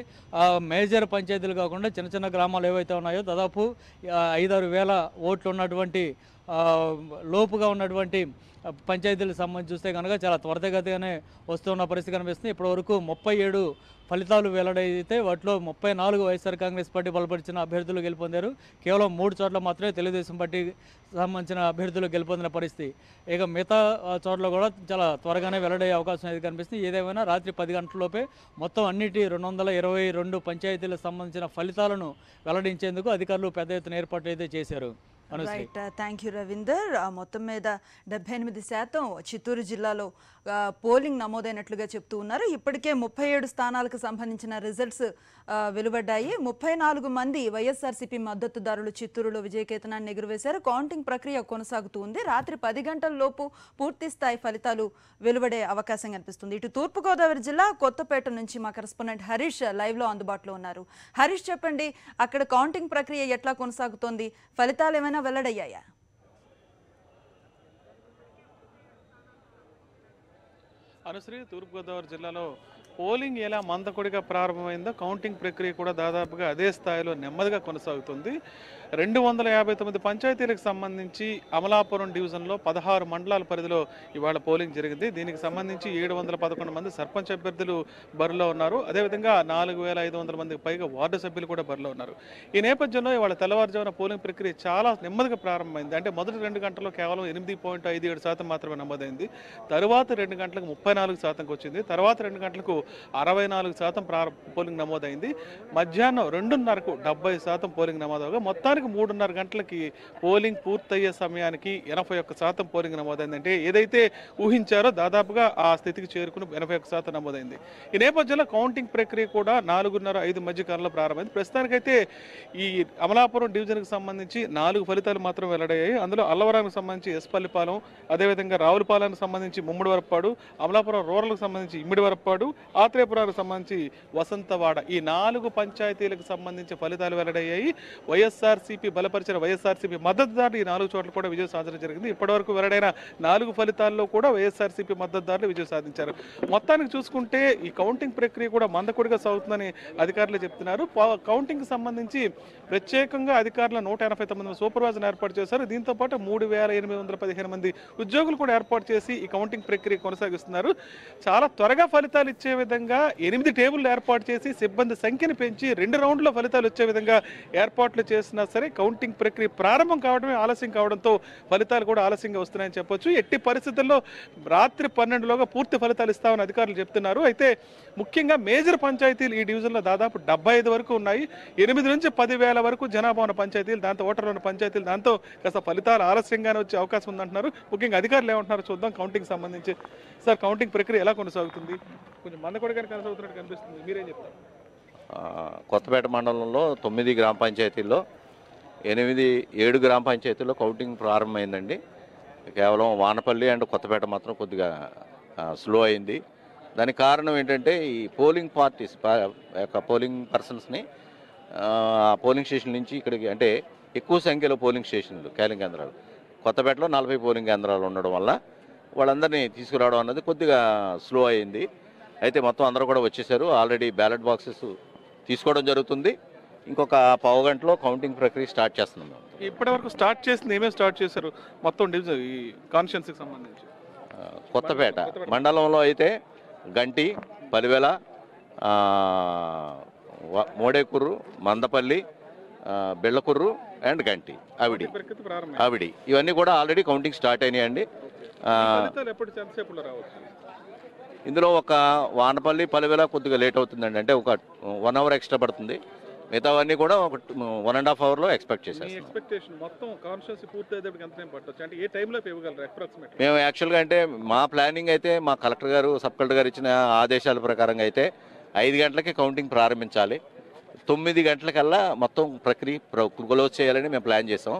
మేజర్ పంచాయతీలు కాకుండా చిన్న చిన్న గ్రామాలు ఏవైతే ఉన్నాయో దాదాపు ఐదారు వేల ఓట్లు ఉన్నటువంటి లోపుగా ఉన్నటువంటి పంచాయతీలకు సంబంధించి చూస్తే కనుక చాలా త్వరతగతిగానే వస్తున్న పరిస్థితి కనిపిస్తుంది ఇప్పటివరకు ముప్పై ఏడు ఫలితాలు వెల్లడైతే వాటిలో ముప్పై నాలుగు వైఎస్ఆర్ కాంగ్రెస్ పార్టీ బలపరిచిన అభ్యర్థులు గెలుపొందారు కేవలం మూడు చోట్ల మాత్రమే తెలుగుదేశం పార్టీ సంబంధించిన అభ్యర్థులు గెలుపొందిన పరిస్థితి ఇక మిగతా చోట్ల కూడా చాలా త్వరగానే వెల్లడయ్యే అవకాశం అనేది కనిపిస్తుంది ఏదేమైనా రాత్రి పది గంటలలోపే మొత్తం అన్నిటి రెండు వందల ఇరవై రెండు పంచాయతీలకు సంబంధించిన ఫలితాలను వెల్లడించేందుకు అధికారులు పెద్ద ఎత్తున ఏర్పాట్లు అయితే చేశారు రైట్ థ్యాంక్ యూ రవీందర్ మొత్తం మీద డెబ్బై ఎనిమిది శాతం చిత్తూరు జిల్లాలో uh, పోలింగ్ నమోదైనట్లుగా చెప్తూ ఉన్నారు ఇప్పటికే ముప్పై ఏడు స్థానాలకు సంబంధించిన రిజల్ట్స్ uh, వెలువడ్డాయి ముప్పై నాలుగు మంది వైఎస్ఆర్సీపీ మద్దతుదారులు చిత్తూరులో విజయకేతనాన్ని ఎగురవేశారు కౌంటింగ్ ప్రక్రియ కొనసాగుతూ ఉంది రాత్రి పది గంటల లోపు పూర్తి స్థాయి ఫలితాలు వెలువడే అవకాశం కనిపిస్తుంది ఇటు తూర్పుగోదావరి జిల్లా కొత్తపేట నుంచి మా కరెస్పాండెంట్ హరీష్ లైవ్లో అందుబాటులో ఉన్నారు హరీష్ చెప్పండి అక్కడ కౌంటింగ్ ప్రక్రియ ఎట్లా కొనసాగుతోంది ఫలితాలు ఏమైనా ಜಿಲ್ಲೆಯ వెల్లడయ్యాయి అనుశ్రీ తూర్పుగోదావరి జిల్లాలో పోలింగ్ ఎలా మందకొడిగా ప్రారంభమైందో కౌంటింగ్ ప్రక్రియ కూడా దాదాపుగా అదే స్థాయిలో నెమ్మదిగా కొనసాగుతుంది రెండు వందల యాభై తొమ్మిది పంచాయతీలకు సంబంధించి అమలాపురం డివిజన్లో పదహారు మండలాల పరిధిలో ఇవాళ పోలింగ్ జరిగింది దీనికి సంబంధించి ఏడు వందల పదకొండు మంది సర్పంచ్ అభ్యర్థులు బరిలో ఉన్నారు అదేవిధంగా నాలుగు వేల ఐదు వందల మందికి పైగా వార్డు సభ్యులు కూడా బరిలో ఉన్నారు ఈ నేపథ్యంలో ఇవాళ తెల్లవారుజామున పోలింగ్ ప్రక్రియ చాలా నెమ్మదిగా ప్రారంభమైంది అంటే మొదటి రెండు గంటల్లో కేవలం ఎనిమిది పాయింట్ ఐదు ఏడు శాతం మాత్రమే నమోదైంది తరువాత రెండు గంటలకు ముప్పై నాలుగు శాతంకి వచ్చింది తర్వాత రెండు గంటలకు అరవై నాలుగు శాతం పోలింగ్ నమోదైంది మధ్యాహ్నం రెండున్నరకు డెబ్బై శాతం పోలింగ్ నమోదవగా మొత్తానికి మూడున్నర గంటలకి పోలింగ్ పూర్తయ్యే సమయానికి ఎనభై ఒక్క శాతం పోలింగ్ నమోదైందంటే ఏదైతే ఊహించారో దాదాపుగా ఆ స్థితికి చేరుకుని ఎనభై ఒక్క శాతం నమోదైంది ఈ నేపథ్యంలో కౌంటింగ్ ప్రక్రియ కూడా నాలుగున్నర ఐదు మధ్య కాలంలో ప్రారంభమైంది ప్రస్తుతానికైతే ఈ అమలాపురం డివిజన్కి సంబంధించి నాలుగు ఫలితాలు మాత్రం వెల్లడయ్యాయి అందులో అల్లవరానికి సంబంధించి ఎస్పల్లిపాలెం అదేవిధంగా రావులపాలెంకి సంబంధించి వరప్పాడు అమలాపురం రూరల్కి సంబంధించి వరప్పాడు ఆత్రేయపురానికి సంబంధించి వసంతవాడ ఈ నాలుగు పంచాయతీలకు సంబంధించి ఫలితాలు వెల్లడయ్యాయి వైఎస్ఆర్సీపీ బలపరిచిన వైఎస్ఆర్సీపీ మద్దతుదారులు ఈ నాలుగు చోట్ల కూడా విజయం సాధించడం జరిగింది ఇప్పటివరకు వెల్లడైన నాలుగు ఫలితాల్లో కూడా వైఎస్ఆర్సీపీ మద్దతుదారులు విజయం సాధించారు మొత్తానికి చూసుకుంటే ఈ కౌంటింగ్ ప్రక్రియ కూడా మందకొడిగా సాగుతుందని అధికారులు చెప్తున్నారు కౌంటింగ్కి సంబంధించి ప్రత్యేకంగా అధికారుల నూట ఎనభై తొమ్మిది మంది సూపర్వైజర్ ఏర్పాటు చేశారు దీంతో పాటు మూడు వేల ఎనిమిది వందల పదిహేను మంది ఉద్యోగులు కూడా ఏర్పాటు చేసి ఈ కౌంటింగ్ ప్రక్రియ కొనసాగిస్తున్నారు చాలా త్వరగా ఫలితాలు ఇచ్చే విధంగా ఎనిమిది టేబుల్ ఏర్పాటు చేసి సిబ్బంది సంఖ్యను పెంచి రెండు రౌండ్ల ఫలితాలు వచ్చే విధంగా ఏర్పాట్లు చేసినా సరే కౌంటింగ్ ప్రక్రియ ప్రారంభం కావడమే ఆలస్యం కావడంతో ఫలితాలు కూడా ఆలస్యంగా వస్తున్నాయని చెప్పొచ్చు ఎట్టి పరిస్థితుల్లో రాత్రి పన్నెండులోగా పూర్తి ఫలితాలు ఇస్తామని అధికారులు చెప్తున్నారు అయితే ముఖ్యంగా మేజర్ పంచాయతీలు ఈ డివిజన్లో దాదాపు డెబ్బై వరకు ఉన్నాయి ఎనిమిది నుంచి పదివేల వరకు జనాభా ఉన్న పంచాయతీలు దాంతో ఓటర్లు ఉన్న పంచాయతీలు దాంతో కాస్త ఫలితాలు ఆలస్యంగానే వచ్చే అవకాశం ఉందంటున్నారు ముఖ్యంగా అధికారులు ఏమంటున్నారు చూద్దాం కౌంటింగ్ సంబంధించి సార్ కౌంటింగ్ ప్రక్రియ ఎలా కొనసాగుతుంది కొంచెం కొత్తపేట మండలంలో తొమ్మిది గ్రామ పంచాయతీల్లో ఎనిమిది ఏడు గ్రామ పంచాయతీల్లో కౌంటింగ్ ప్రారంభమైందండి కేవలం వానపల్లి అండ్ కొత్తపేట మాత్రం కొద్దిగా స్లో అయింది దానికి కారణం ఏంటంటే ఈ పోలింగ్ పార్టీస్ యొక్క పోలింగ్ పర్సన్స్ని పోలింగ్ స్టేషన్ నుంచి ఇక్కడికి అంటే ఎక్కువ సంఖ్యలో పోలింగ్ స్టేషన్లు క్యాలింగ్ కేంద్రాలు కొత్తపేటలో నలభై పోలింగ్ కేంద్రాలు ఉండడం వల్ల వాళ్ళందరినీ తీసుకురావడం అన్నది కొద్దిగా స్లో అయింది అయితే మొత్తం అందరూ కూడా వచ్చేసారు ఆల్రెడీ బ్యాలెట్ బాక్సెస్ తీసుకోవడం జరుగుతుంది ఇంకొక పావు గంటలో కౌంటింగ్ ప్రక్రియ స్టార్ట్ చేస్తుంది ఇప్పటివరకు ఇప్పటి వరకు స్టార్ట్ చేసింది ఏమేమి స్టార్ట్ చేశారు మొత్తం ఈ కాన్షియన్స్కి సంబంధించి కొత్తపేట మండలంలో అయితే గంటి పలివెల మోడేకుర్రు మందపల్లి బిళ్ళకుర్రు అండ్ గంటి ఆవిడి ఆవిడి ఇవన్నీ కూడా ఆల్రెడీ కౌంటింగ్ స్టార్ట్ అయినాయండి ఇందులో ఒక వానపల్లి పలివేల కొద్దిగా లేట్ అవుతుందండి అంటే ఒక వన్ అవర్ ఎక్స్ట్రా పడుతుంది మిగతావన్నీ కూడా ఒక వన్ అండ్ హాఫ్ అవర్లో ఎక్స్పెక్ట్ చేసాం మేము యాక్చువల్గా అంటే మా ప్లానింగ్ అయితే మా కలెక్టర్ గారు సబ్ కలెక్టర్ గారు ఇచ్చిన ఆదేశాల ప్రకారంగా అయితే ఐదు గంటలకి కౌంటింగ్ ప్రారంభించాలి తొమ్మిది గంటలకల్లా మొత్తం ప్రక్రియ క్లోజ్ చేయాలని మేము ప్లాన్ చేసాం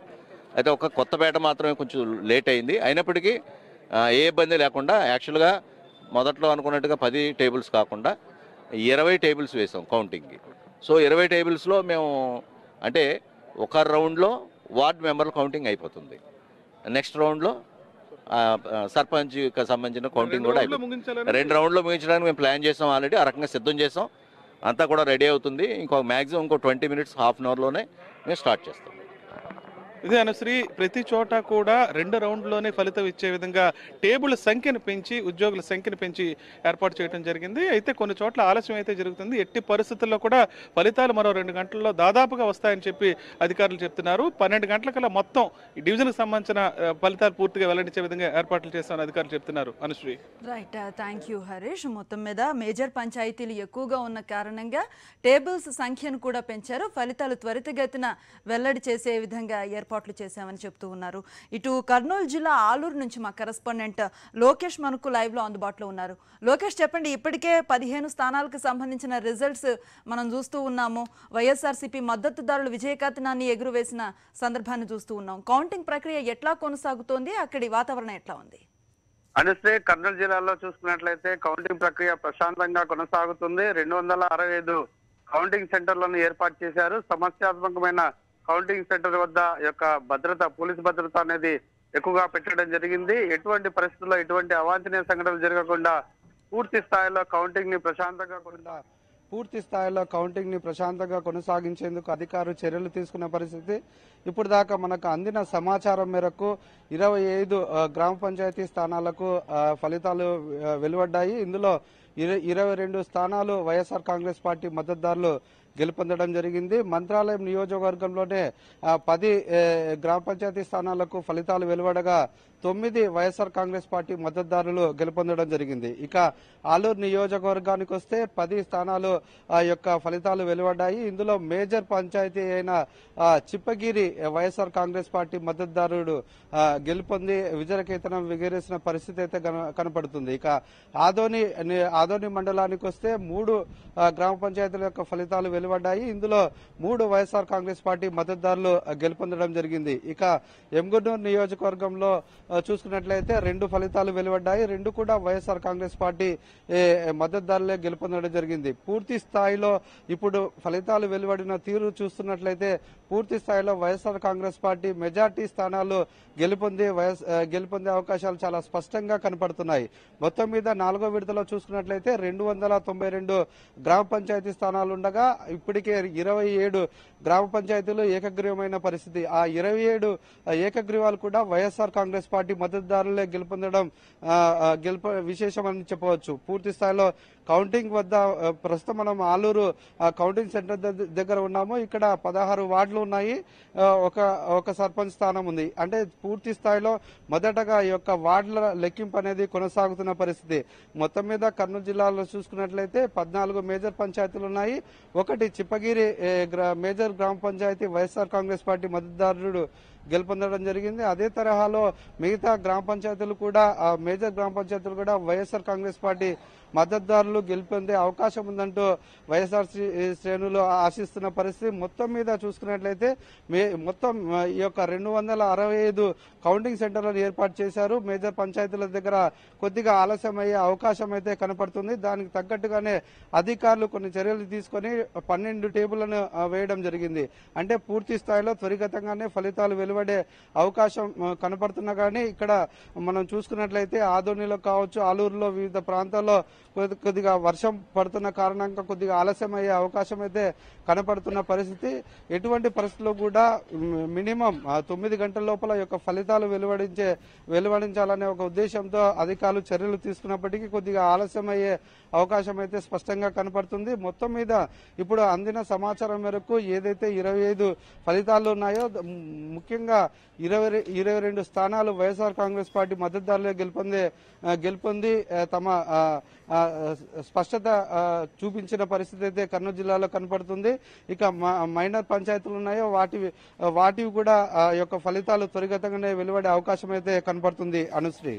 అయితే ఒక కొత్తపేట మాత్రమే కొంచెం లేట్ అయింది అయినప్పటికీ uh, ఏ ఇబ్బంది లేకుండా యాక్చువల్గా మొదట్లో అనుకున్నట్టుగా పది టేబుల్స్ కాకుండా ఇరవై టేబుల్స్ వేసాం కౌంటింగ్కి సో ఇరవై టేబుల్స్లో మేము అంటే ఒక రౌండ్లో వార్డ్ మెంబర్ల కౌంటింగ్ అయిపోతుంది నెక్స్ట్ రౌండ్లో సర్పంచ్ సంబంధించిన కౌంటింగ్ కూడా అయిపోతుంది రెండు రౌండ్లో ముగించడానికి మేము ప్లాన్ చేసాం ఆల్రెడీ ఆ రకంగా సిద్ధం చేసాం అంతా కూడా రెడీ అవుతుంది ఇంకో మ్యాక్సిమం ఇంకో ట్వంటీ మినిట్స్ హాఫ్ అన్ అవర్లోనే మేము స్టార్ట్ చేస్తాం ఇది అనుశ్రీ ప్రతి చోట కూడా రెండు రౌండ్లోనే ఫలితం ఇచ్చే విధంగా టేబుల్ సంఖ్యను పెంచి ఉద్యోగుల సంఖ్యను పెంచి ఏర్పాటు చేయడం జరిగింది అయితే కొన్ని చోట్ల ఆలస్యం అయితే జరుగుతుంది ఎట్టి పరిస్థితుల్లో కూడా ఫలితాలు మరో రెండు గంటల్లో దాదాపుగా వస్తాయని చెప్పి అధికారులు చెప్తున్నారు పన్నెండు గంటల మొత్తం ఈ డివిజన్కి సంబంధించిన ఫలితాలు పూర్తిగా వెల్లడించే విధంగా ఏర్పాట్లు చేస్తామని అధికారులు చెప్తున్నారు Anushree right thank you Harish మొత్తం మీద మేజర్ పంచాయతీలు ఎక్కువగా ఉన్న కారణంగా టేబుల్స్ సంఖ్యను కూడా పెంచారు ఫలితాలు త్వరితగతిన వెల్లడి చేసే విధంగా ఏర్పాటు ఏర్పాట్లు చేశామని చెప్తూ ఉన్నారు ఇటు కర్నూలు జిల్లా ఆలూరు నుంచి మా కరెస్పాండెంట్ లోకేష్ మనకు లైవ్లో అందుబాటులో ఉన్నారు లోకేష్ చెప్పండి ఇప్పటికే పదిహేను స్థానాలకు సంబంధించిన రిజల్ట్స్ మనం చూస్తూ ఉన్నాము వైఎస్ఆర్సీపీ మద్దతుదారులు విజయకాతనాన్ని ఎగురువేసిన సందర్భాన్ని చూస్తూ ఉన్నాం కౌంటింగ్ ప్రక్రియ ఎట్లా కొనసాగుతోంది అక్కడి వాతావరణం ఎట్లా ఉంది అనిస్తే కర్నూలు జిల్లాలో చూసుకున్నట్లయితే కౌంటింగ్ ప్రక్రియ ప్రశాంతంగా కొనసాగుతుంది రెండు వందల అరవై ఐదు కౌంటింగ్ సెంటర్లను ఏర్పాటు చేశారు సమస్యాత్మకమైన కౌంటింగ్ సెంటర్ వద్ద యొక్క భద్రత పోలీసు భద్రత అనేది ఎక్కువగా పెట్టడం జరిగింది ఎటువంటి పరిస్థితుల్లో ఎటువంటి అవాంఛనీయ సంఘటనలు జరగకుండా పూర్తి స్థాయిలో కౌంటింగ్ ని ప్రశాంతంగా కూడా పూర్తి స్థాయిలో కౌంటింగ్ ని ప్రశాంతంగా కొనసాగించేందుకు అధికారులు చర్యలు తీసుకున్న పరిస్థితి ఇప్పుడు దాకా మనకు అందిన సమాచారం మేరకు ఇరవై ఐదు గ్రామ పంచాయతీ స్థానాలకు ఫలితాలు వెలువడ్డాయి ఇందులో ఇరవై రెండు స్థానాలు వైఎస్ఆర్ కాంగ్రెస్ పార్టీ మద్దతుదారులు గెలుపొందడం జరిగింది మంత్రాలయం నియోజకవర్గంలోనే పది గ్రామ పంచాయతీ స్థానాలకు ఫలితాలు వెలువడగా తొమ్మిది వైఎస్ఆర్ కాంగ్రెస్ పార్టీ మద్దతుదారులు గెలుపొందడం జరిగింది ఇక ఆలూరు నియోజకవర్గానికి వస్తే పది స్థానాలు ఆ యొక్క ఫలితాలు వెలువడ్డాయి ఇందులో మేజర్ పంచాయతీ అయిన చిప్పగిరి వైఎస్ఆర్ కాంగ్రెస్ పార్టీ మద్దతుదారుడు గెలుపొంది విజయకేతనం విగేరేసిన పరిస్థితి అయితే కనపడుతుంది ఇక ఆదోని ఆదోని మండలానికి వస్తే మూడు గ్రామ పంచాయతీల యొక్క ఫలితాలు వెలువడ్డాయి ఇందులో మూడు వైఎస్ఆర్ కాంగ్రెస్ పార్టీ మద్దతుదారులు గెలుపొందడం జరిగింది ఇక ఎంగునూరు నియోజకవర్గంలో చూసుకున్నట్లయితే రెండు ఫలితాలు వెలువడ్డాయి రెండు కూడా వైఎస్ఆర్ కాంగ్రెస్ పార్టీ మద్దతుదారులే గెలుపొందడం జరిగింది పూర్తి స్థాయిలో ఇప్పుడు ఫలితాలు వెలువడిన తీరు చూస్తున్నట్లయితే పూర్తి స్థాయిలో వైఎస్ఆర్ కాంగ్రెస్ పార్టీ మెజార్టీ స్థానాలు గెలుపొంది వైఎస్ గెలుపొందే అవకాశాలు చాలా స్పష్టంగా కనపడుతున్నాయి మొత్తం మీద నాలుగో విడతలో చూసుకున్నట్లయితే రెండు వందల తొంభై రెండు గ్రామ పంచాయతీ స్థానాలు ఉండగా ఇప్పటికే ఇరవై ఏడు గ్రామ పంచాయతీలు ఏకగ్రీవమైన పరిస్థితి ఆ ఇరవై ఏడు ఏకగ్రీవాలు కూడా వైఎస్ఆర్ కాంగ్రెస్ పార్టీ మద్దతుదారులే గెలుపొందడం గెలుప విశేషమని చెప్పవచ్చు పూర్తి స్థాయిలో కౌంటింగ్ వద్ద ప్రస్తుతం మనం ఆలూరు కౌంటింగ్ సెంటర్ దగ్గర ఉన్నాము ఇక్కడ పదహారు వార్డులు ఉన్నాయి ఒక ఒక సర్పంచ్ స్థానం ఉంది అంటే పూర్తి స్థాయిలో మొదటగా ఈ యొక్క వార్డుల లెక్కింపు అనేది కొనసాగుతున్న పరిస్థితి మొత్తం మీద కర్నూలు జిల్లాలో చూసుకున్నట్లయితే పద్నాలుగు మేజర్ పంచాయతీలు ఉన్నాయి ఒకటి చిప్పగిరి మేజర్ గ్రామ పంచాయతీ వైఎస్ఆర్ కాంగ్రెస్ పార్టీ మద్దతుదారుడు గెలుపొందడం జరిగింది అదే తరహాలో మిగతా గ్రామ పంచాయతీలు కూడా మేజర్ గ్రామ పంచాయతీలు కూడా వైఎస్ఆర్ కాంగ్రెస్ పార్టీ మద్దతుదారులు గెలుపొందే అవకాశం ఉందంటూ వైఎస్ఆర్ శ్రేణులు ఆశిస్తున్న పరిస్థితి మొత్తం మీద చూసుకున్నట్లయితే మొత్తం ఈ యొక్క రెండు వందల అరవై ఐదు కౌంటింగ్ సెంటర్లను ఏర్పాటు చేశారు మేజర్ పంచాయతీల దగ్గర కొద్దిగా ఆలస్యం అయ్యే అవకాశం అయితే కనపడుతుంది దానికి తగ్గట్టుగానే అధికారులు కొన్ని చర్యలు తీసుకొని పన్నెండు టేబుల్లను వేయడం జరిగింది అంటే పూర్తి స్థాయిలో త్వరిగతంగానే ఫలితాలు వెలువ నిలబడే అవకాశం కనపడుతున్నా కానీ ఇక్కడ మనం చూసుకున్నట్లయితే ఆదోనిలో కావచ్చు ఆలూరులో వివిధ ప్రాంతాల్లో కొద్దిగా వర్షం పడుతున్న కారణంగా కొద్దిగా ఆలస్యం అయ్యే అవకాశం అయితే కనపడుతున్న పరిస్థితి ఎటువంటి పరిస్థితుల్లో కూడా మినిమం తొమ్మిది గంటల లోపల యొక్క ఫలితాలు వెలువడించే వెలువడించాలనే ఒక ఉద్దేశంతో అధికారులు చర్యలు తీసుకున్నప్పటికీ కొద్దిగా ఆలస్యం అయ్యే అవకాశం అయితే స్పష్టంగా కనపడుతుంది మొత్తం మీద ఇప్పుడు అందిన సమాచారం మేరకు ఏదైతే ఇరవై ఫలితాలు ఉన్నాయో ముఖ్యంగా ఖచ్చితంగా ఇరవై ఇరవై రెండు స్థానాలు వైఎస్ఆర్ కాంగ్రెస్ పార్టీ మద్దతుదారులే గెలుపొందే గెలుపొంది తమ స్పష్టత చూపించిన పరిస్థితి అయితే కర్నూలు జిల్లాలో కనపడుతుంది ఇక మైనర్ పంచాయతీలు ఉన్నాయో వాటి వాటివి కూడా యొక్క ఫలితాలు త్వరిగతంగానే వెలువడే అవకాశం అయితే కనపడుతుంది అనుశ్రీ